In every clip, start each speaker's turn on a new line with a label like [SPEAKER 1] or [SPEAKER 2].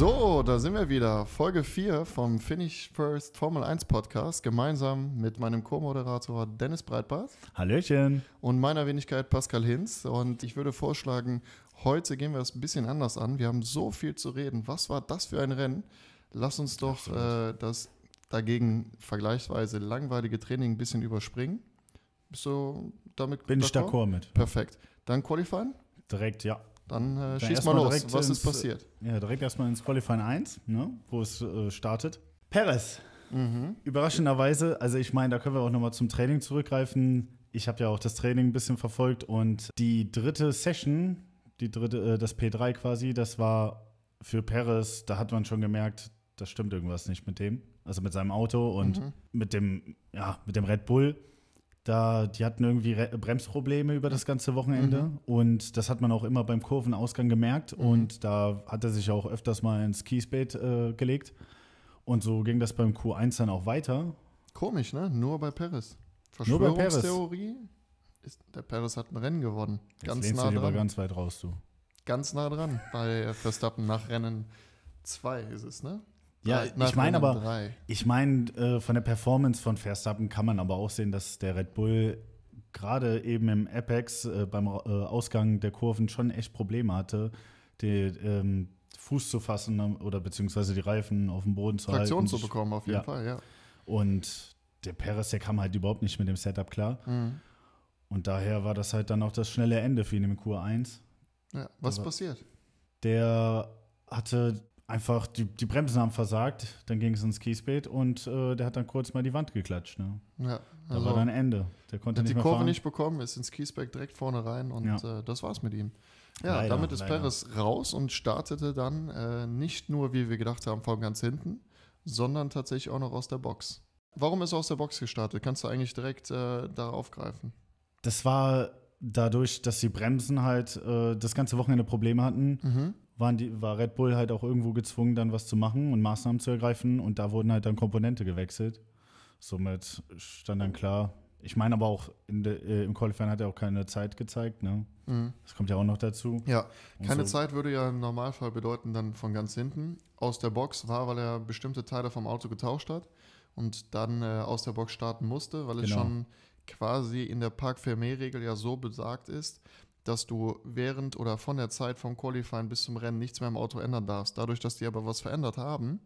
[SPEAKER 1] So, da sind wir wieder. Folge 4 vom Finish First Formel 1 Podcast gemeinsam mit meinem Co-Moderator Dennis Breitbart. Hallöchen. Und meiner Wenigkeit Pascal Hinz. Und ich würde vorschlagen, heute gehen wir es ein bisschen anders an. Wir haben so viel zu reden. Was war das für ein Rennen? Lass uns doch äh, das dagegen vergleichsweise langweilige Training ein bisschen überspringen. Bist du damit Bin ich d'accord mit. Perfekt. Dann qualifizieren? Direkt, ja. Dann, äh, dann schießt mal los. Was ins, ist passiert?
[SPEAKER 2] Ja, direkt erstmal ins Qualifying 1, ne, wo es äh, startet. Perez. Mhm. Überraschenderweise, also ich meine, da können wir auch nochmal zum Training zurückgreifen. Ich habe ja auch das Training ein bisschen verfolgt und die dritte Session, die dritte, äh, das P3 quasi, das war für Perez, da hat man schon gemerkt, da stimmt irgendwas nicht mit dem. Also mit seinem Auto und mhm. mit dem, ja, mit dem Red Bull. Da, die hatten irgendwie Re Bremsprobleme über das ganze Wochenende mhm. und das hat man auch immer beim Kurvenausgang gemerkt mhm. und da hat er sich auch öfters mal ins Kiesbett äh, gelegt und so ging das beim Q1 dann auch weiter. Komisch, ne? Nur
[SPEAKER 1] bei Paris. Verschwörungstheorie ist, der Paris hat ein Rennen gewonnen. Jetzt ganz nah du dran. aber ganz weit raus, du. Ganz nah dran, bei Verstappen nach Rennen 2 ist es, ne? Ja, drei, ich meine aber, drei.
[SPEAKER 2] ich meine, äh, von der Performance von Verstappen kann man aber auch sehen, dass der Red Bull gerade eben im Apex äh, beim äh, Ausgang der Kurven schon echt Probleme hatte, den ähm, Fuß zu fassen ne, oder beziehungsweise die Reifen auf dem Boden zu Traktion halten. Traktion zu bekommen, auf jeden ja. Fall, ja. Und der Perez, der kam halt überhaupt nicht mit dem Setup klar. Mhm. Und daher war das halt dann auch das schnelle Ende für ihn im Q1. Ja, was aber passiert? Der hatte einfach, die, die Bremsen haben versagt, dann ging es ins Kiesbeet und äh, der hat dann kurz mal die Wand geklatscht. Ne? Ja, also da war also dann Ende. Der konnte hat nicht die Kurve fahren. nicht
[SPEAKER 1] bekommen, ist ins Kiesbeet direkt vorne rein und ja. äh, das war's mit ihm. Ja, leider, damit ist leider. Perez raus und startete dann äh, nicht nur, wie wir gedacht haben, von ganz hinten, sondern tatsächlich auch noch aus der Box. Warum ist er aus der Box gestartet? Kannst du eigentlich direkt äh, da aufgreifen?
[SPEAKER 2] Das war dadurch, dass die Bremsen halt äh, das ganze Wochenende Probleme hatten. Mhm waren die, war Red Bull halt auch irgendwo gezwungen, dann was zu machen und Maßnahmen zu ergreifen. Und da wurden halt dann Komponente gewechselt. Somit stand dann klar. Ich meine aber auch, de, äh, im Qualifying hat er auch keine Zeit gezeigt. Ne? Mhm. Das kommt ja auch noch dazu. Ja, keine so.
[SPEAKER 1] Zeit würde ja im Normalfall bedeuten, dann von ganz hinten aus der Box war, weil er bestimmte Teile vom Auto getauscht hat und dann äh, aus der Box starten musste, weil genau. es schon quasi in der Park-Fermé-Regel ja so besagt ist, dass du während oder von der Zeit vom Qualifying bis zum Rennen nichts mehr am Auto ändern darfst. Dadurch, dass die aber was verändert haben,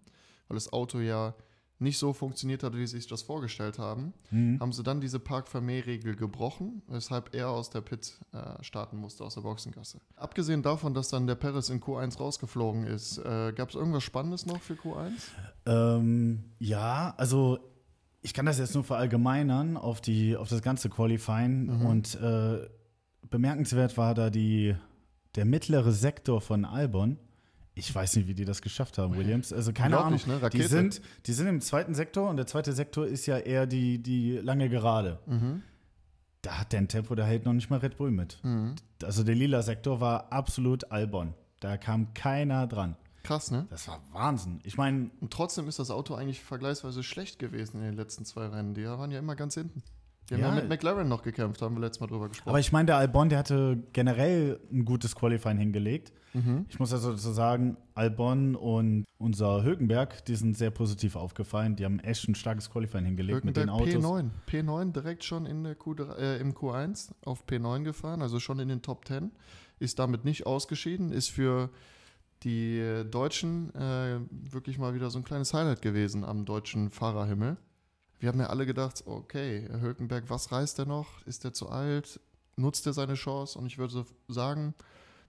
[SPEAKER 1] weil das Auto ja nicht so funktioniert hat, wie sie sich das vorgestellt haben, mhm. haben sie dann diese park regel gebrochen, weshalb er aus der Pit äh, starten musste, aus der Boxengasse. Abgesehen davon, dass dann der Paris in Q1 rausgeflogen ist, äh, gab es irgendwas Spannendes noch für Q1?
[SPEAKER 2] Ähm, ja, also ich kann das jetzt nur verallgemeinern auf, die, auf das ganze Qualifying mhm. und äh, bemerkenswert war da die, der mittlere Sektor von Albon. Ich weiß nicht, wie die das geschafft haben, Williams. Also keine Ahnung. Ne? Die, sind, die sind im zweiten Sektor und der zweite Sektor ist ja eher die, die lange Gerade. Mhm. Da hat der ein Tempo, da hält noch nicht mal Red Bull mit. Mhm. Also der lila Sektor war absolut Albon. Da kam keiner dran. Krass, ne? Das war
[SPEAKER 1] Wahnsinn. Ich meine. Und trotzdem ist das Auto eigentlich vergleichsweise schlecht gewesen in den letzten zwei Rennen. Die waren ja immer ganz hinten. Die haben ja. mit McLaren noch gekämpft, haben wir letztes Mal drüber gesprochen. Aber ich
[SPEAKER 2] meine, der Albon, der hatte generell ein gutes Qualifying hingelegt. Mhm. Ich muss also dazu sagen, Albon und unser Högenberg, die sind sehr positiv aufgefallen. Die haben echt ein starkes Qualifying hingelegt Högenberg mit den Autos.
[SPEAKER 1] P9, P9 direkt schon in der Q3, äh, im Q1 auf P9 gefahren, also schon in den Top 10. Ist damit nicht ausgeschieden, ist für die Deutschen äh, wirklich mal wieder so ein kleines Highlight gewesen am deutschen Fahrerhimmel. Wir haben ja alle gedacht, okay, Herr Hülkenberg, was reißt er noch? Ist er zu alt? Nutzt er seine Chance? Und ich würde sagen,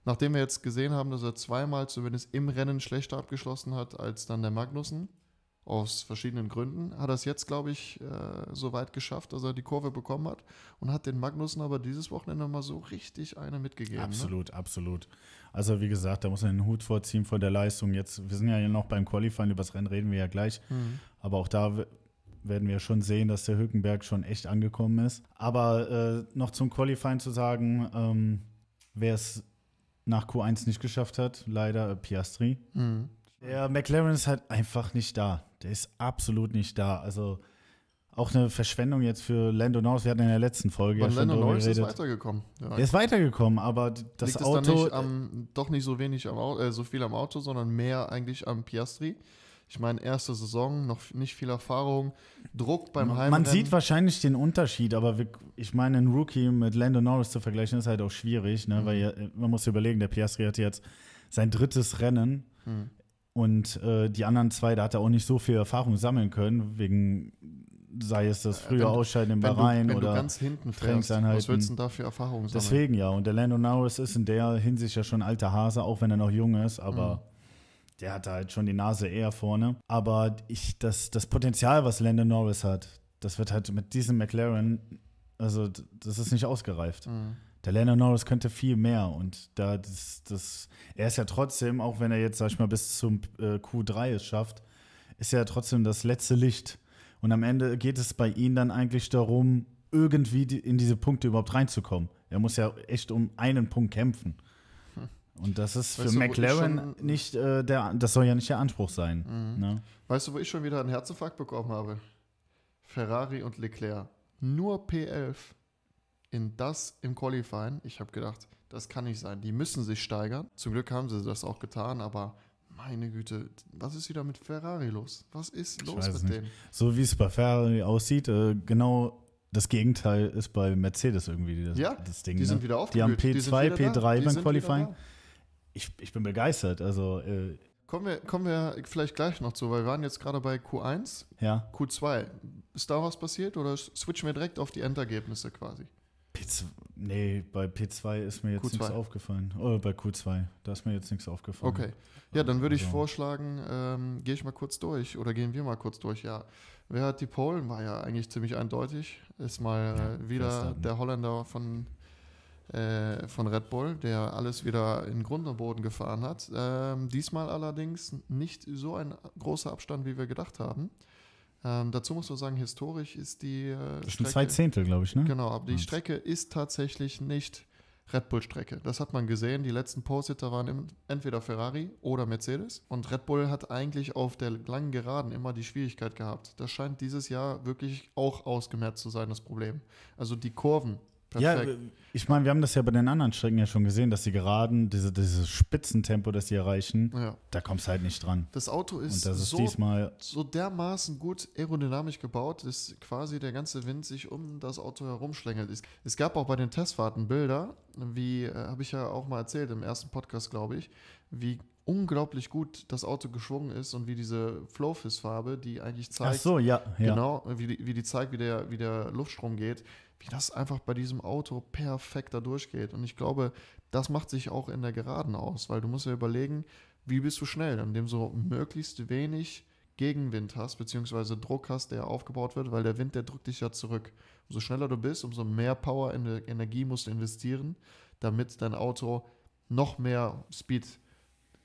[SPEAKER 1] nachdem wir jetzt gesehen haben, dass er zweimal zumindest im Rennen schlechter abgeschlossen hat als dann der Magnussen, aus verschiedenen Gründen, hat er es jetzt, glaube ich, äh, so weit geschafft, dass er die Kurve bekommen hat und hat den Magnussen aber dieses Wochenende mal so richtig eine mitgegeben. Ne? Absolut, ne? absolut.
[SPEAKER 2] Also wie gesagt, da muss man den Hut vorziehen vor der Leistung. Jetzt, wir sind ja noch beim Qualifying, über das Rennen reden wir ja gleich, mhm. aber auch da werden wir schon sehen, dass der Hülkenberg schon echt angekommen ist. Aber äh, noch zum Qualifying zu sagen, ähm, wer es nach Q1 nicht geschafft hat, leider äh, Piastri. Mhm. Der McLaren ist halt einfach nicht da. Der ist absolut nicht da. Also auch eine Verschwendung jetzt für Lando Norris. Wir hatten in der letzten Folge aber ja Lando schon Norris geredet. ist weitergekommen. Ja. Der ist weitergekommen, aber
[SPEAKER 1] das Liegt Auto. Es dann nicht am, doch nicht so wenig am Auto, äh, so viel am Auto, sondern mehr eigentlich am Piastri. Ich meine, erste Saison, noch nicht viel Erfahrung, Druck beim Heimrennen. Man sieht wahrscheinlich
[SPEAKER 2] den Unterschied, aber ich meine, ein Rookie mit Lando Norris zu vergleichen, ist halt auch schwierig, ne? Mhm. weil man muss überlegen, der Piastri hat jetzt sein drittes Rennen mhm. und äh, die anderen zwei, da hat er auch nicht so viel Erfahrung sammeln können, wegen sei es das äh, frühe wenn, Ausscheiden im Bahrain oder du ganz hinten fährst, was willst du denn da für Erfahrungen sammeln? Deswegen ja, und der Lando Norris ist in der Hinsicht ja schon alter Hase, auch wenn er noch jung ist, aber mhm der hat halt schon die Nase eher vorne. Aber ich, das, das Potenzial, was Landon Norris hat, das wird halt mit diesem McLaren, also das ist nicht ausgereift. Mhm. Der Lando Norris könnte viel mehr und da das, das, er ist ja trotzdem, auch wenn er jetzt, sag ich mal, bis zum äh, Q3 es schafft, ist er ja trotzdem das letzte Licht. Und am Ende geht es bei ihm dann eigentlich darum, irgendwie die, in diese Punkte überhaupt reinzukommen. Er muss ja echt um einen Punkt kämpfen. Und das ist weißt für du, McLaren nicht äh, der, das soll ja nicht der Anspruch sein. Mhm. Ne?
[SPEAKER 1] Weißt du, wo ich schon wieder einen Herzinfarkt bekommen habe? Ferrari und Leclerc. Nur P11 in das im Qualifying. Ich habe gedacht, das kann nicht sein. Die müssen sich steigern. Zum Glück haben sie das auch getan, aber meine Güte, was ist wieder mit Ferrari los? Was ist ich los mit nicht. denen?
[SPEAKER 2] So wie es bei Ferrari aussieht, äh, genau das Gegenteil ist bei Mercedes irgendwie das, ja, das Ding. Die ne? sind ne? wieder aufgeblüht. Die haben P2, P3 beim Qualifying ich, ich bin begeistert. Also, äh,
[SPEAKER 1] kommen, wir, kommen wir vielleicht gleich noch zu, weil wir waren jetzt gerade bei Q1, ja. Q2. Ist da was passiert oder switchen wir direkt auf die Endergebnisse quasi?
[SPEAKER 2] P2, nee, bei P2 ist mir jetzt Q2. nichts aufgefallen. Oder oh, bei Q2, da ist mir jetzt nichts aufgefallen. Okay.
[SPEAKER 1] Ja, dann würde ich also vorschlagen, ähm, gehe ich mal kurz durch oder gehen wir mal kurz durch, ja. Wer hat die Polen? War ja eigentlich ziemlich eindeutig. Ist mal ja, äh, wieder der Holländer von äh, von Red Bull, der alles wieder in Grund und Boden gefahren hat. Ähm, diesmal allerdings nicht so ein großer Abstand, wie wir gedacht haben. Ähm, dazu muss man sagen, historisch ist die äh, das sind Strecke, zwei Zehntel, glaube ich, ne? Genau, aber die Strecke ist tatsächlich nicht Red Bull-Strecke. Das hat man gesehen. Die letzten Post-Hitter waren entweder Ferrari oder Mercedes. Und Red Bull hat eigentlich auf der langen Geraden immer die Schwierigkeit gehabt. Das scheint dieses Jahr wirklich auch ausgemerzt zu sein, das Problem. Also die Kurven Perfekt. Ja,
[SPEAKER 2] ich meine, wir haben das ja bei den anderen Strecken ja schon gesehen, dass die geraden, diese, dieses Spitzentempo, das sie erreichen, ja. da kommst du halt nicht dran.
[SPEAKER 1] Das Auto ist, das ist so, diesmal so dermaßen gut aerodynamisch gebaut, dass quasi der ganze Wind sich um das Auto herumschlängelt. Es, es gab auch bei den Testfahrten Bilder, wie, äh, habe ich ja auch mal erzählt im ersten Podcast, glaube ich, wie unglaublich gut das Auto geschwungen ist und wie diese Flowfist-Farbe, die eigentlich zeigt, Ach so, ja, ja. genau, wie, die, wie die zeigt, wie der, wie der Luftstrom geht, wie das einfach bei diesem Auto perfekt da durchgeht. Und ich glaube, das macht sich auch in der Geraden aus, weil du musst ja überlegen, wie bist du schnell, indem so möglichst wenig Gegenwind hast, beziehungsweise Druck hast, der aufgebaut wird, weil der Wind, der drückt dich ja zurück. Umso schneller du bist, umso mehr Power, in Energie musst du investieren, damit dein Auto noch mehr Speed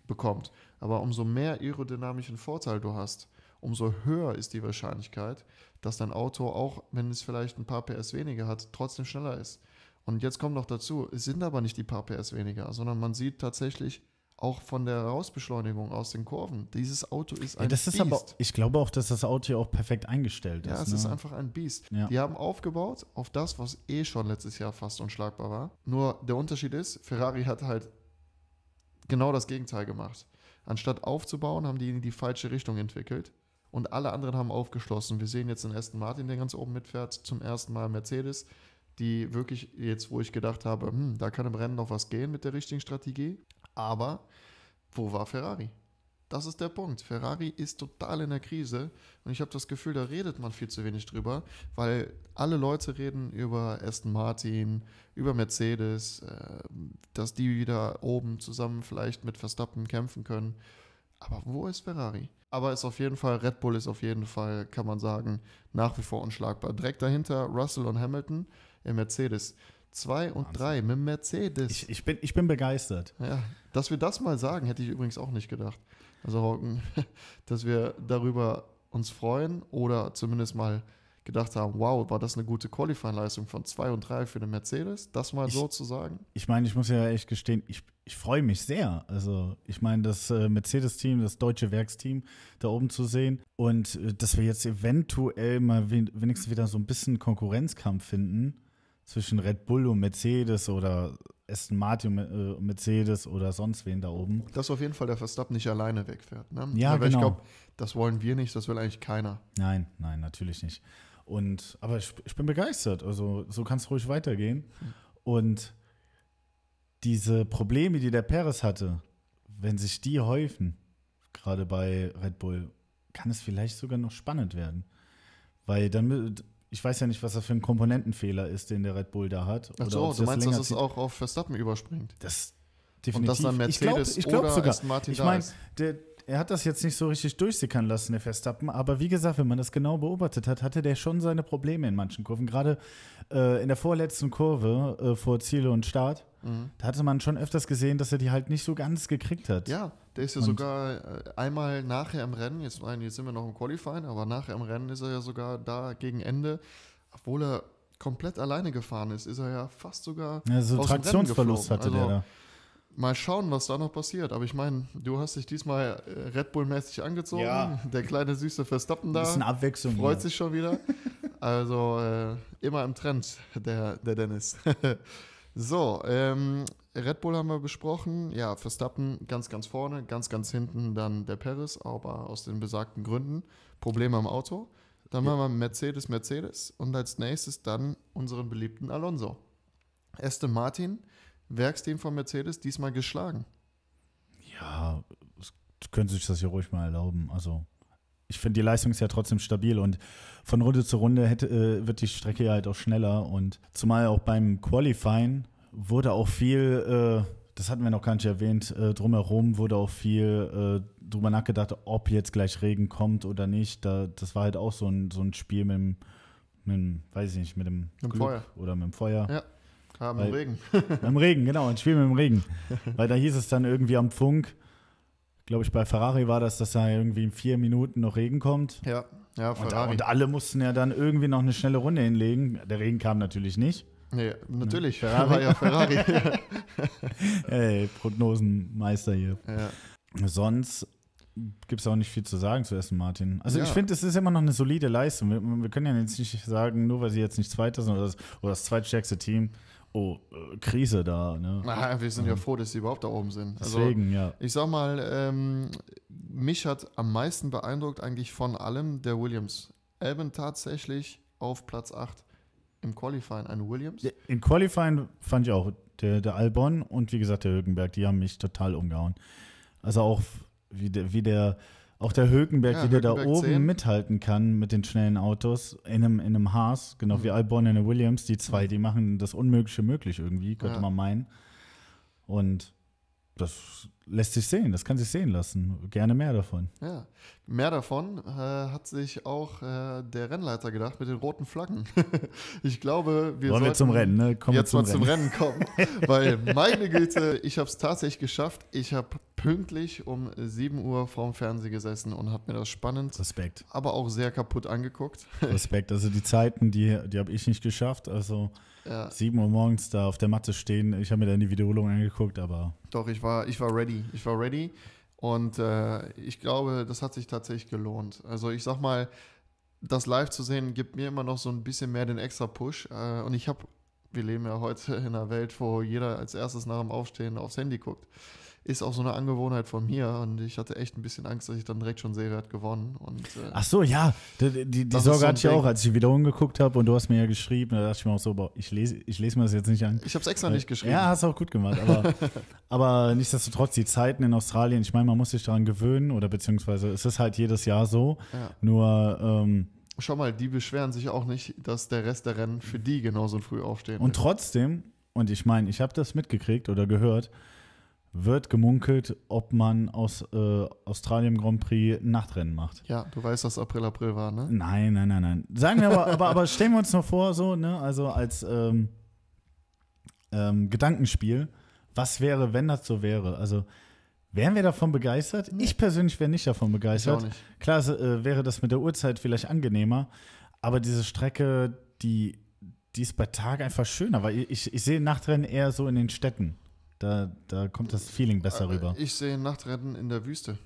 [SPEAKER 1] bekommt. Aber umso mehr aerodynamischen Vorteil du hast, umso höher ist die Wahrscheinlichkeit, dass dein Auto, auch wenn es vielleicht ein paar PS weniger hat, trotzdem schneller ist. Und jetzt kommt noch dazu, es sind aber nicht die paar PS weniger, sondern man sieht tatsächlich auch von der Rausbeschleunigung aus den Kurven. Dieses Auto ist ein ja, das Biest. Ist aber,
[SPEAKER 2] ich glaube auch, dass das Auto ja auch perfekt eingestellt ist. Ja, es ne? ist einfach ein Biest. Ja. Die
[SPEAKER 1] haben aufgebaut auf das, was eh schon letztes Jahr fast unschlagbar war. Nur der Unterschied ist, Ferrari hat halt genau das Gegenteil gemacht. Anstatt aufzubauen, haben die in die falsche Richtung entwickelt und alle anderen haben aufgeschlossen. Wir sehen jetzt den Aston Martin, der ganz oben mitfährt, zum ersten Mal Mercedes, die wirklich jetzt, wo ich gedacht habe, hm, da kann im Rennen noch was gehen mit der richtigen Strategie. Aber wo war Ferrari? Das ist der Punkt. Ferrari ist total in der Krise und ich habe das Gefühl, da redet man viel zu wenig drüber, weil alle Leute reden über Aston Martin, über Mercedes, äh, dass die wieder oben zusammen vielleicht mit Verstappen kämpfen können. Aber wo ist Ferrari? Aber ist auf jeden Fall, Red Bull ist auf jeden Fall, kann man sagen, nach wie vor unschlagbar. Direkt dahinter Russell und Hamilton im Mercedes. Zwei und Wahnsinn. drei mit Mercedes. Ich, ich, bin, ich bin begeistert. Ja, dass wir das mal sagen, hätte ich übrigens auch nicht gedacht. Also Hauken, dass wir darüber uns freuen oder zumindest mal gedacht haben, wow, war das eine gute Qualifying-Leistung von 2 und 3 für den Mercedes, das mal ich, so zu sagen?
[SPEAKER 2] Ich meine, ich muss ja echt gestehen, ich, ich freue mich sehr. Also ich meine, das äh, Mercedes-Team, das deutsche Werksteam da oben zu sehen und äh, dass wir jetzt eventuell mal wenigstens wieder so ein bisschen Konkurrenzkampf finden zwischen Red Bull und Mercedes oder Aston Martin, äh, und Mercedes oder sonst wen da oben.
[SPEAKER 1] Dass auf jeden Fall der Verstappen nicht alleine wegfährt. Ne? Ja, Aber genau. ich glaube, das wollen wir nicht, das will eigentlich keiner. Nein, nein, natürlich nicht. Und, aber ich, ich
[SPEAKER 2] bin begeistert. Also, so kann es ruhig weitergehen. Und diese Probleme, die der Perez hatte, wenn sich die häufen, gerade bei Red Bull, kann es vielleicht sogar noch spannend werden. Weil dann, ich weiß ja nicht, was das für ein Komponentenfehler ist, den der Red Bull da hat. Ach so, du meinst, dass es
[SPEAKER 1] auch auf Verstappen überspringt? Das definitiv. Und dass dann Mercedes ich glaub, ich glaub oder sogar. Martin ich mein, da ist. Der, er hat das
[SPEAKER 2] jetzt nicht so richtig durchsickern lassen, der Verstappen. Aber wie gesagt, wenn man das genau beobachtet hat, hatte der schon seine Probleme in manchen Kurven. Gerade äh, in der vorletzten Kurve äh, vor Ziele und Start, mhm. da hatte man schon öfters gesehen, dass er die halt nicht so ganz gekriegt hat. Ja, der ist ja und
[SPEAKER 1] sogar äh, einmal nachher im Rennen, jetzt, nein, jetzt sind wir noch im Qualifying, aber nachher im Rennen ist er ja sogar da gegen Ende, obwohl er komplett alleine gefahren ist, ist er ja fast sogar. Also aus Traktionsverlust hatte also, der da. Mal schauen, was da noch passiert. Aber ich meine, du hast dich diesmal äh, Red Bull-mäßig angezogen. Ja. Der kleine süße Verstappen da. Das ist eine Abwechslung. Freut ja. sich schon wieder. Also äh, immer im Trend, der, der Dennis. so, ähm, Red Bull haben wir besprochen. Ja, Verstappen ganz, ganz vorne, ganz, ganz hinten dann der Paris, aber aus den besagten Gründen. Probleme am Auto. Dann ja. wir Mercedes, Mercedes und als nächstes dann unseren beliebten Alonso. Aston Martin Werksteam von Mercedes diesmal geschlagen.
[SPEAKER 2] Ja, können Sie sich das ja ruhig mal erlauben. Also ich finde, die Leistung ist ja trotzdem stabil und von Runde zu Runde hätte, äh, wird die Strecke ja halt auch schneller und zumal auch beim Qualifying wurde auch viel, äh, das hatten wir noch gar nicht erwähnt, äh, drumherum wurde auch viel äh, drüber nachgedacht, ob jetzt gleich Regen kommt oder nicht. Da, das war halt auch so ein, so ein Spiel mit dem, mit dem, weiß ich nicht, mit dem, mit dem Feuer. oder mit dem Feuer. Ja.
[SPEAKER 1] Ja, mit dem Regen.
[SPEAKER 2] mit dem Regen, genau, ein Spiel mit dem Regen. Weil da hieß es dann irgendwie am Funk, glaube ich, bei Ferrari war das, dass da irgendwie in vier Minuten noch Regen kommt. Ja, ja, Ferrari. Und, und alle mussten ja dann irgendwie noch eine schnelle Runde hinlegen. Der Regen kam natürlich nicht. Nee, natürlich. Ne, Ferrari war ja Ferrari. Ey, Prognosenmeister hier. Ja. Sonst gibt es auch nicht viel zu sagen zu Essen Martin. Also ja. ich finde, es ist immer noch eine solide Leistung. Wir, wir, können ja jetzt nicht sagen, nur weil sie jetzt nicht Zweiter sind oder das, oder das zweitstärkste Team oh, äh, Krise da. Ne? Naja, wir sind ja ähm, froh,
[SPEAKER 1] dass sie überhaupt da oben sind. Also, deswegen, also, ja. Ich sag mal, ähm, mich hat am meisten beeindruckt eigentlich von allem der Williams. Alban tatsächlich auf Platz 8 im Qualifying, ein Williams. Ja,
[SPEAKER 2] Im Qualifying fand ich auch der, der Albon und wie gesagt der Hülkenberg, die haben mich total umgehauen. Also auch wie der, wie der auch der Hökenberg, ja, der da oben 10. mithalten kann mit den schnellen Autos in einem, in einem Haas, genau mhm. wie Albon und Williams, die zwei, mhm. die machen das Unmögliche möglich irgendwie, könnte ja. man meinen. Und das lässt sich sehen, das kann sich sehen lassen. Gerne mehr davon.
[SPEAKER 1] Ja, mehr davon äh, hat sich auch äh, der Rennleiter gedacht mit den roten Flaggen. ich glaube, wir Wollen wir zum Rennen, ne? Kommen jetzt zum mal zum Rennen, kommen. Weil meine Güte, ich habe es tatsächlich geschafft. Ich habe pünktlich um 7 Uhr vorm Fernsehen gesessen und habe mir das spannend, Respekt. aber auch sehr kaputt angeguckt. Respekt,
[SPEAKER 2] also die Zeiten, die, die habe ich nicht geschafft. Also ja. 7 Uhr morgens da auf der Matte stehen. Ich habe mir dann die Wiederholung angeguckt,
[SPEAKER 1] aber. Doch, ich war, ich war ready. Ich war ready. Und äh, ich glaube, das hat sich tatsächlich gelohnt. Also ich sag mal, das live zu sehen, gibt mir immer noch so ein bisschen mehr den extra Push. Äh, und ich habe, wir leben ja heute in einer Welt, wo jeder als erstes nach dem Aufstehen aufs Handy guckt ist auch so eine Angewohnheit von mir und ich hatte echt ein bisschen Angst, dass ich dann direkt schon sehe, hat gewonnen. Und, äh, Ach so, ja, die, die, die Sorge so hatte ich auch, als
[SPEAKER 2] ich wieder umgeguckt habe und du hast mir ja geschrieben, da dachte ich mir auch so, boah, ich lese, ich lese mir das jetzt nicht an. Ich habe es extra nicht geschrieben. Ja, hast auch gut gemacht, aber, aber nichtsdestotrotz, die Zeiten in Australien, ich meine, man muss sich daran gewöhnen oder beziehungsweise es ist halt jedes Jahr so, ja. nur ähm,
[SPEAKER 1] Schau mal, die beschweren sich auch nicht, dass der Rest der Rennen für die genauso früh aufstehen. Und wird.
[SPEAKER 2] trotzdem, und ich meine, ich habe das mitgekriegt oder gehört, wird gemunkelt, ob man aus äh, Australien Grand Prix Nachtrennen
[SPEAKER 1] macht. Ja, du weißt, dass April April war, ne? Nein, nein, nein, nein. Sagen wir aber, aber, aber stellen wir uns
[SPEAKER 2] noch vor, so, ne, also als ähm, ähm, Gedankenspiel, was wäre, wenn das so wäre? Also wären wir davon begeistert? Ich persönlich wäre nicht davon begeistert. Nicht. Klar äh, wäre das mit der Uhrzeit vielleicht angenehmer, aber diese Strecke, die, die ist bei Tag einfach schöner, weil ich, ich sehe Nachtrennen eher so in den Städten. Da, da kommt das Feeling besser Aber rüber.
[SPEAKER 1] Ich sehe Nachtrennen in der Wüste.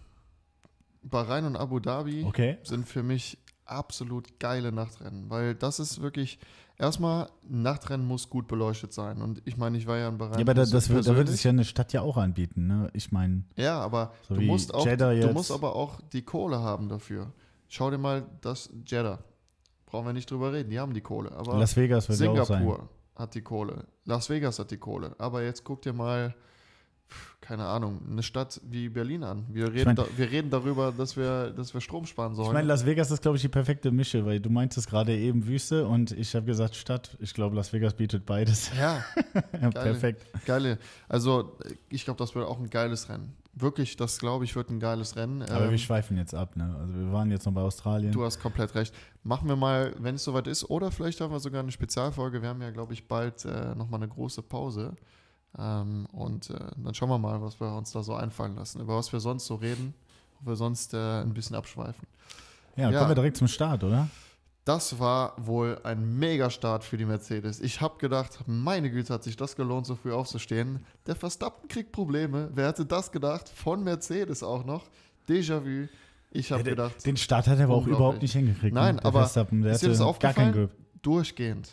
[SPEAKER 1] Bahrain und Abu Dhabi okay. sind für mich absolut geile Nachtrennen, weil das ist wirklich erstmal Nachtrennen muss gut beleuchtet sein und ich meine, ich war ja in Bahrain. Ja, aber da, das wird, da würde sich ja eine
[SPEAKER 2] Stadt ja auch anbieten, ne? Ich meine. Ja, aber so du musst auch, du musst
[SPEAKER 1] aber auch die Kohle haben dafür. Schau dir mal das Jeddah. Brauchen wir nicht drüber reden, die haben die Kohle. Aber Las Vegas würde Singapur, auch sein hat die Kohle. Las Vegas hat die Kohle. Aber jetzt guck dir mal keine Ahnung, eine Stadt wie Berlin an. Wir reden, ich mein, da, wir reden darüber, dass wir, dass wir Strom sparen sollen. Ich meine, Las Vegas
[SPEAKER 2] ist, glaube ich, die perfekte Mische, weil du meintest gerade eben Wüste und ich habe gesagt Stadt. Ich glaube, Las Vegas bietet beides. Ja, geile, perfekt.
[SPEAKER 1] Geile. Also, ich glaube, das wird auch ein geiles Rennen. Wirklich, das glaube ich, wird ein geiles Rennen. Aber ähm, wir
[SPEAKER 2] schweifen jetzt ab, ne? Also, wir waren jetzt noch bei Australien. Du
[SPEAKER 1] hast komplett recht. Machen wir mal, wenn es soweit ist, oder vielleicht haben wir sogar eine Spezialfolge. Wir haben ja, glaube ich, bald äh, nochmal eine große Pause. Ähm, und äh, dann schauen wir mal, was wir uns da so einfallen lassen, über was wir sonst so reden, ob wir sonst äh, ein bisschen abschweifen.
[SPEAKER 2] Ja, dann ja. kommen wir direkt zum Start, oder?
[SPEAKER 1] Das war wohl ein Mega-Start für die Mercedes. Ich habe gedacht, meine Güte, hat sich das gelohnt, so früh aufzustehen. Der Verstappen kriegt Probleme. Wer hätte das gedacht? Von Mercedes auch noch. Déjà-vu. Ich habe ja, gedacht. Den Start hat er aber auch überhaupt nicht hingekriegt. Ne? Nein, aber Verstappen. Der ist dir das aufgefallen? Gar kein Grip. Durchgehend.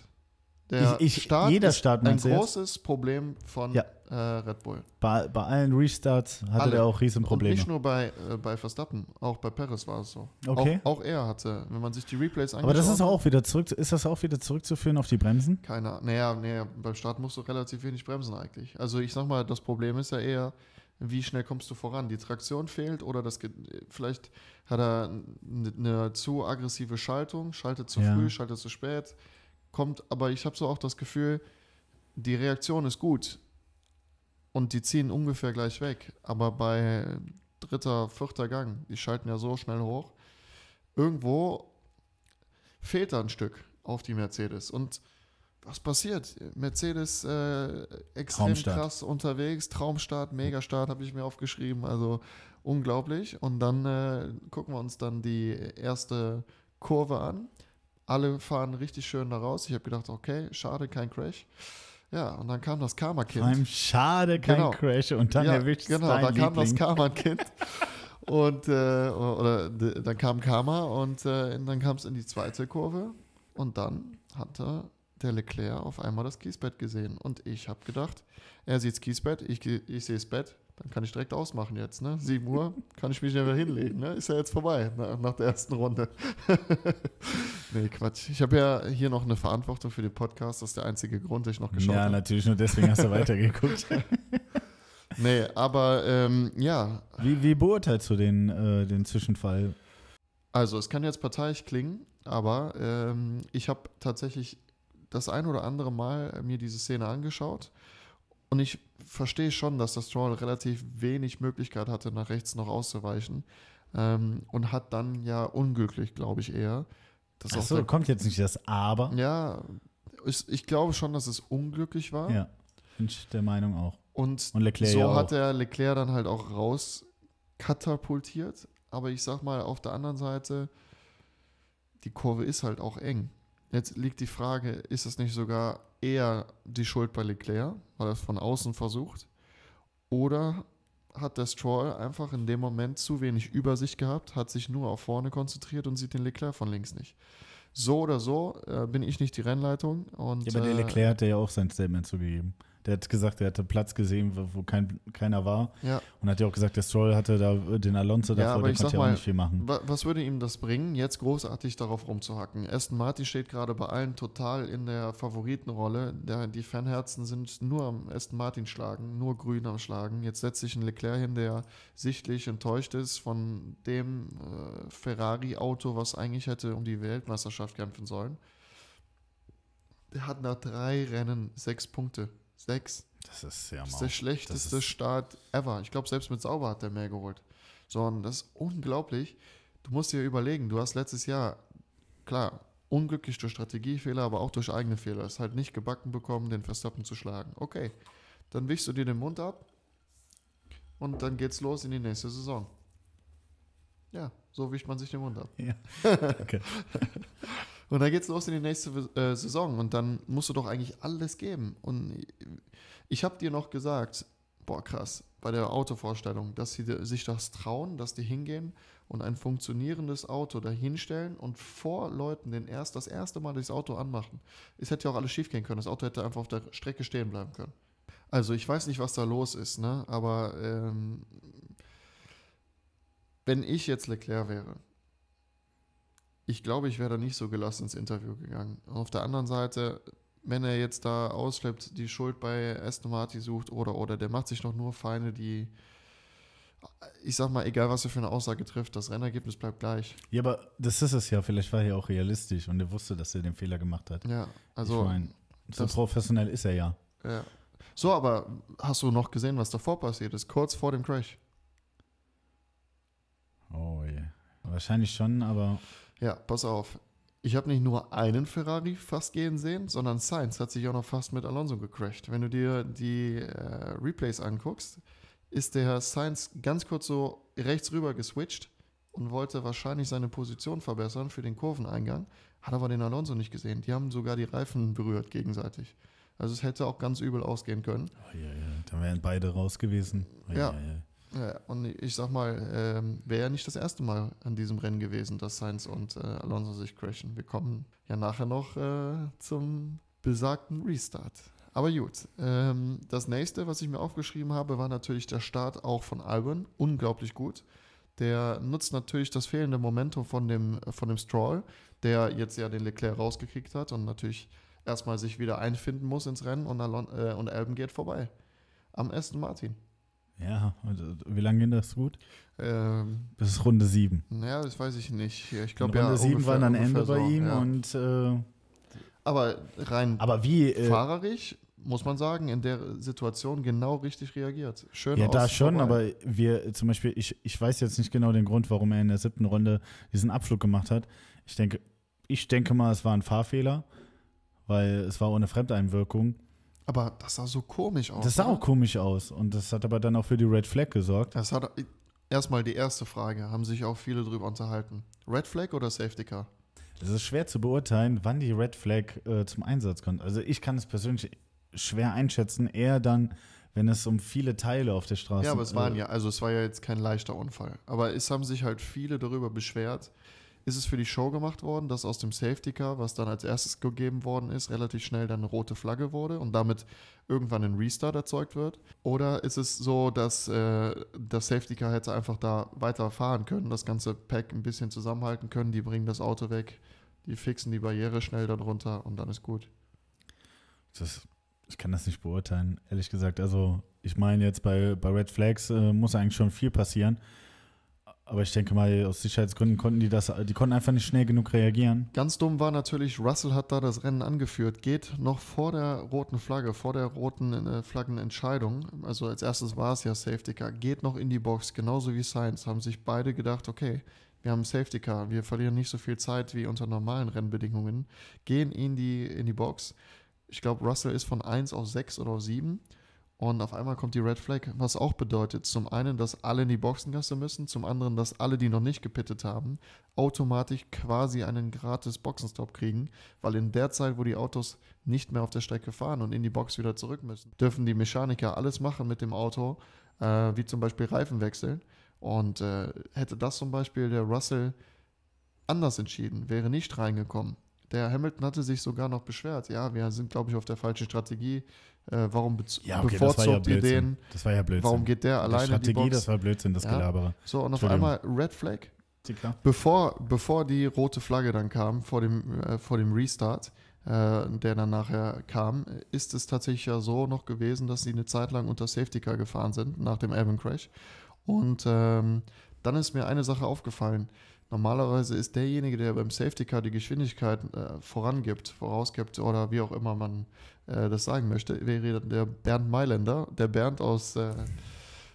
[SPEAKER 1] Der ich, ich, Start jeder Start ist ein großes Problem von ja. äh, Red Bull. Bei, bei allen Restarts hatte Alle. er auch Riesenprobleme. Und nicht nur bei, äh, bei Verstappen, auch bei Perez war es so. Okay. Auch, auch er hatte, wenn man sich die Replays angeschaut Aber das ist
[SPEAKER 2] auch wieder zurück, ist das auch wieder zurückzuführen auf die Bremsen? Keiner.
[SPEAKER 1] Naja, naja, beim Start musst du relativ wenig bremsen eigentlich. Also ich sag mal, das Problem ist ja eher, wie schnell kommst du voran? Die Traktion fehlt oder das vielleicht hat er eine, eine zu aggressive Schaltung, schaltet zu ja. früh, schaltet zu spät kommt, aber ich habe so auch das Gefühl, die Reaktion ist gut und die ziehen ungefähr gleich weg. Aber bei dritter, vierter Gang, die schalten ja so schnell hoch, irgendwo fehlt da ein Stück auf die Mercedes. Und was passiert? Mercedes äh, extrem Traumstart. krass unterwegs, Traumstart, Megastart habe ich mir aufgeschrieben, also unglaublich. Und dann äh, gucken wir uns dann die erste Kurve an. Alle fahren richtig schön da raus. Ich habe gedacht, okay, schade, kein Crash. Ja, und dann kam das Karma-Kind. schade, kein genau. Crash. Und dann ja, erwischt Genau, da Liebling. kam das Karma-Kind. und äh, oder, oder, dann kam Karma und äh, dann kam es in die zweite Kurve. Und dann hatte der Leclerc auf einmal das Kiesbett gesehen. Und ich habe gedacht, er sieht das Kiesbett, ich, ich sehe das Bett, dann kann ich direkt ausmachen jetzt, ne? 7 Uhr kann ich mich ja wieder hinlegen, ne? Ist ja jetzt vorbei na, nach der ersten Runde. nee, Quatsch. Ich habe ja hier noch eine Verantwortung für den Podcast. Das ist der einzige Grund, dass ich noch geschaut habe. Ja, hab. natürlich, nur deswegen hast du weitergeguckt. nee, aber ähm, ja. Wie, wie beurteilst du den, äh, den Zwischenfall? Also, es kann jetzt parteiisch klingen, aber ähm, ich habe tatsächlich das ein oder andere Mal mir diese Szene angeschaut und ich verstehe schon, dass das Troll relativ wenig Möglichkeit hatte, nach rechts noch auszuweichen. Ähm, und hat dann ja unglücklich, glaube ich, eher. Das Achso, der, kommt jetzt nicht das Aber. Ja, ich, ich, glaube schon, dass es unglücklich war.
[SPEAKER 2] Ja, bin ich der Meinung auch. Und, und Leclerc so ja hat
[SPEAKER 1] er Leclerc dann halt auch rauskatapultiert. Aber ich sag mal, auf der anderen Seite, die Kurve ist halt auch eng. Jetzt liegt die Frage, ist es nicht sogar eher die Schuld bei Leclerc, weil er es von außen versucht? Oder hat der Stroll einfach in dem Moment zu wenig Übersicht gehabt, hat sich nur auf vorne konzentriert und sieht den Leclerc von links nicht? So oder so äh, bin ich nicht die Rennleitung. Und, ja, aber der äh, Leclerc
[SPEAKER 2] hat ja auch sein Statement zugegeben. So der hat gesagt, er hatte Platz gesehen, wo kein, keiner war. Ja. Und hat ja auch gesagt, der Stroll hatte da den Alonso davor, ja, aber der ich konnte ja auch nicht viel machen.
[SPEAKER 1] Was würde ihm das bringen, jetzt großartig darauf rumzuhacken? Aston Martin steht gerade bei allen total in der Favoritenrolle. Der, die Fanherzen sind nur am Aston Martin schlagen, nur grün am Schlagen. Jetzt setzt sich ein Leclerc hin, der sichtlich enttäuscht ist von dem äh, Ferrari-Auto, was eigentlich hätte um die Weltmeisterschaft kämpfen sollen. Der hat nach drei Rennen sechs Punkte. Sechs. Das ist sehr mau. Das ist der schlechteste ist Start ever. Ich glaube, selbst mit Sauber hat er mehr geholt. Sondern das ist unglaublich. Du musst dir überlegen, du hast letztes Jahr, klar, unglücklich durch Strategiefehler, aber auch durch eigene Fehler, es halt nicht gebacken bekommen, den Verstappen zu schlagen. Okay, dann wichst du dir den Mund ab und dann geht's los in die nächste Saison. Ja, so wischt man sich den Mund ab. Ja, Okay. Und dann geht's los in die nächste äh, Saison und dann musst du doch eigentlich alles geben. Und ich habe dir noch gesagt, boah krass, bei der Autovorstellung, dass sie sich das trauen, dass die hingehen und ein funktionierendes Auto dahinstellen und vor Leuten den erst, das erste Mal das Auto anmachen. Es hätte ja auch alles schief gehen können. Das Auto hätte einfach auf der Strecke stehen bleiben können. Also ich weiß nicht, was da los ist, ne? aber ähm, wenn ich jetzt Leclerc wäre, ich glaube, ich wäre da nicht so gelassen ins Interview gegangen. Und auf der anderen Seite, wenn er jetzt da ausschleppt, die Schuld bei Aston Martin sucht oder oder der macht sich noch nur Feinde, die ich sag mal, egal was er für eine Aussage trifft, das Rennergebnis bleibt gleich. Ja, aber
[SPEAKER 2] das ist es ja. Vielleicht war er auch realistisch und er wusste, dass er den Fehler gemacht hat. Ja, also. Ich mein, so professionell ist er ja.
[SPEAKER 1] Ja. So, aber hast du noch gesehen, was davor passiert ist, kurz vor dem Crash?
[SPEAKER 2] Oh je. Yeah. Wahrscheinlich
[SPEAKER 1] schon, aber ja, pass auf. Ich habe nicht nur einen Ferrari fast gehen sehen, sondern Sainz hat sich auch noch fast mit Alonso gecrashed. Wenn du dir die äh, Replays anguckst, ist der Sainz ganz kurz so rechts rüber geswitcht und wollte wahrscheinlich seine Position verbessern für den Kurveneingang, hat aber den Alonso nicht gesehen. Die haben sogar die Reifen berührt gegenseitig. Also es hätte auch ganz übel ausgehen können. Oh,
[SPEAKER 2] ja, ja. Dann wären beide raus gewesen.
[SPEAKER 1] Oh, ja. ja ja, und ich sag mal, äh, wäre ja nicht das erste Mal an diesem Rennen gewesen, dass Sainz und äh, Alonso sich crashen. Wir kommen ja nachher noch äh, zum besagten Restart. Aber gut, ähm, das nächste, was ich mir aufgeschrieben habe, war natürlich der Start auch von Albon. Unglaublich gut. Der nutzt natürlich das fehlende Momentum von dem, von dem Stroll, der jetzt ja den Leclerc rausgekickt hat und natürlich erstmal sich wieder einfinden muss ins Rennen und, Alon äh, und Alben geht vorbei. Am ersten Martin.
[SPEAKER 2] Ja, also, wie lange ging das gut? Ähm, Bis Runde 7.
[SPEAKER 1] Naja, das weiß ich nicht. Ich glaube, Runde 7 war dann Ende bei ihm ja. und. Äh, aber rein aber wie, äh, fahrerisch, muss man sagen, in der Situation genau richtig reagiert. Schön Ja, da schon, vorbei.
[SPEAKER 2] aber wir zum Beispiel, ich, ich weiß jetzt nicht genau den Grund, warum er in der siebten Runde diesen Abflug gemacht hat. Ich denke, ich denke mal, es war ein Fahrfehler, weil es war ohne Fremdeinwirkung. Aber das sah so komisch aus. Das sah oder? auch komisch aus. Und das hat aber dann auch für die Red Flag gesorgt. Das hat
[SPEAKER 1] äh, erstmal die erste Frage. Haben sich auch viele drüber unterhalten. Red Flag oder Safety Car?
[SPEAKER 2] Es ist schwer zu beurteilen, wann die Red Flag äh, zum Einsatz kommt. Also ich kann es persönlich schwer einschätzen. Eher dann, wenn es um viele Teile auf der Straße geht. Ja, aber es waren äh, ja,
[SPEAKER 1] also es war ja jetzt kein leichter Unfall. Aber es haben sich halt viele darüber beschwert, ist es für die Show gemacht worden, dass aus dem Safety Car, was dann als erstes gegeben worden ist, relativ schnell dann eine rote Flagge wurde und damit irgendwann ein Restart erzeugt wird? Oder ist es so, dass äh, das Safety Car hätte einfach da weiterfahren können, das ganze Pack ein bisschen zusammenhalten können, die bringen das Auto weg, die fixen die Barriere schnell darunter und dann ist gut?
[SPEAKER 2] Das, ich kann das nicht beurteilen, ehrlich gesagt. Also, ich meine, jetzt bei, bei Red Flags äh, muss eigentlich schon viel passieren aber ich denke mal, aus Sicherheitsgründen konnten die das, die konnten einfach nicht schnell genug reagieren.
[SPEAKER 1] Ganz dumm war natürlich, Russell hat da das Rennen angeführt, geht noch vor der roten Flagge, vor der roten äh, Flaggenentscheidung, also als erstes war es ja Safety Car, geht noch in die Box, genauso wie Science, haben sich beide gedacht, okay, wir haben Safety Car, wir verlieren nicht so viel Zeit wie unter normalen Rennbedingungen, gehen in die, in die Box. Ich glaube, Russell ist von 1 auf 6 oder auf 7 und auf einmal kommt die Red Flag, was auch bedeutet, zum einen, dass alle in die Boxengasse müssen, zum anderen, dass alle, die noch nicht gepittet haben, automatisch quasi einen gratis Boxenstopp kriegen, weil in der Zeit, wo die Autos nicht mehr auf der Strecke fahren und in die Box wieder zurück müssen, dürfen die Mechaniker alles machen mit dem Auto, äh, wie zum Beispiel Reifen wechseln. Und äh, hätte das zum Beispiel der Russell anders entschieden, wäre nicht reingekommen. Der Hamilton hatte sich sogar noch beschwert, ja, wir sind, glaube ich, auf der falschen Strategie äh, warum ja, okay, bevorzugt ja ihr den? Das war ja Blödsinn. Warum geht der alleine die Strategie, die Box? das war Blödsinn, das ja. Gelabere. So, und auf einmal Red Flag. Bevor, bevor die rote Flagge dann kam, vor dem, äh, vor dem Restart, äh, der dann nachher kam, ist es tatsächlich ja so noch gewesen, dass sie eine Zeit lang unter Safety Car gefahren sind, nach dem Alban Crash. Und ähm, dann ist mir eine Sache aufgefallen. Normalerweise ist derjenige, der beim Safety Car die Geschwindigkeit äh, vorangibt, vorausgibt oder wie auch immer man äh, das sagen möchte, wäre der Bernd Mailänder, der Bernd aus, äh,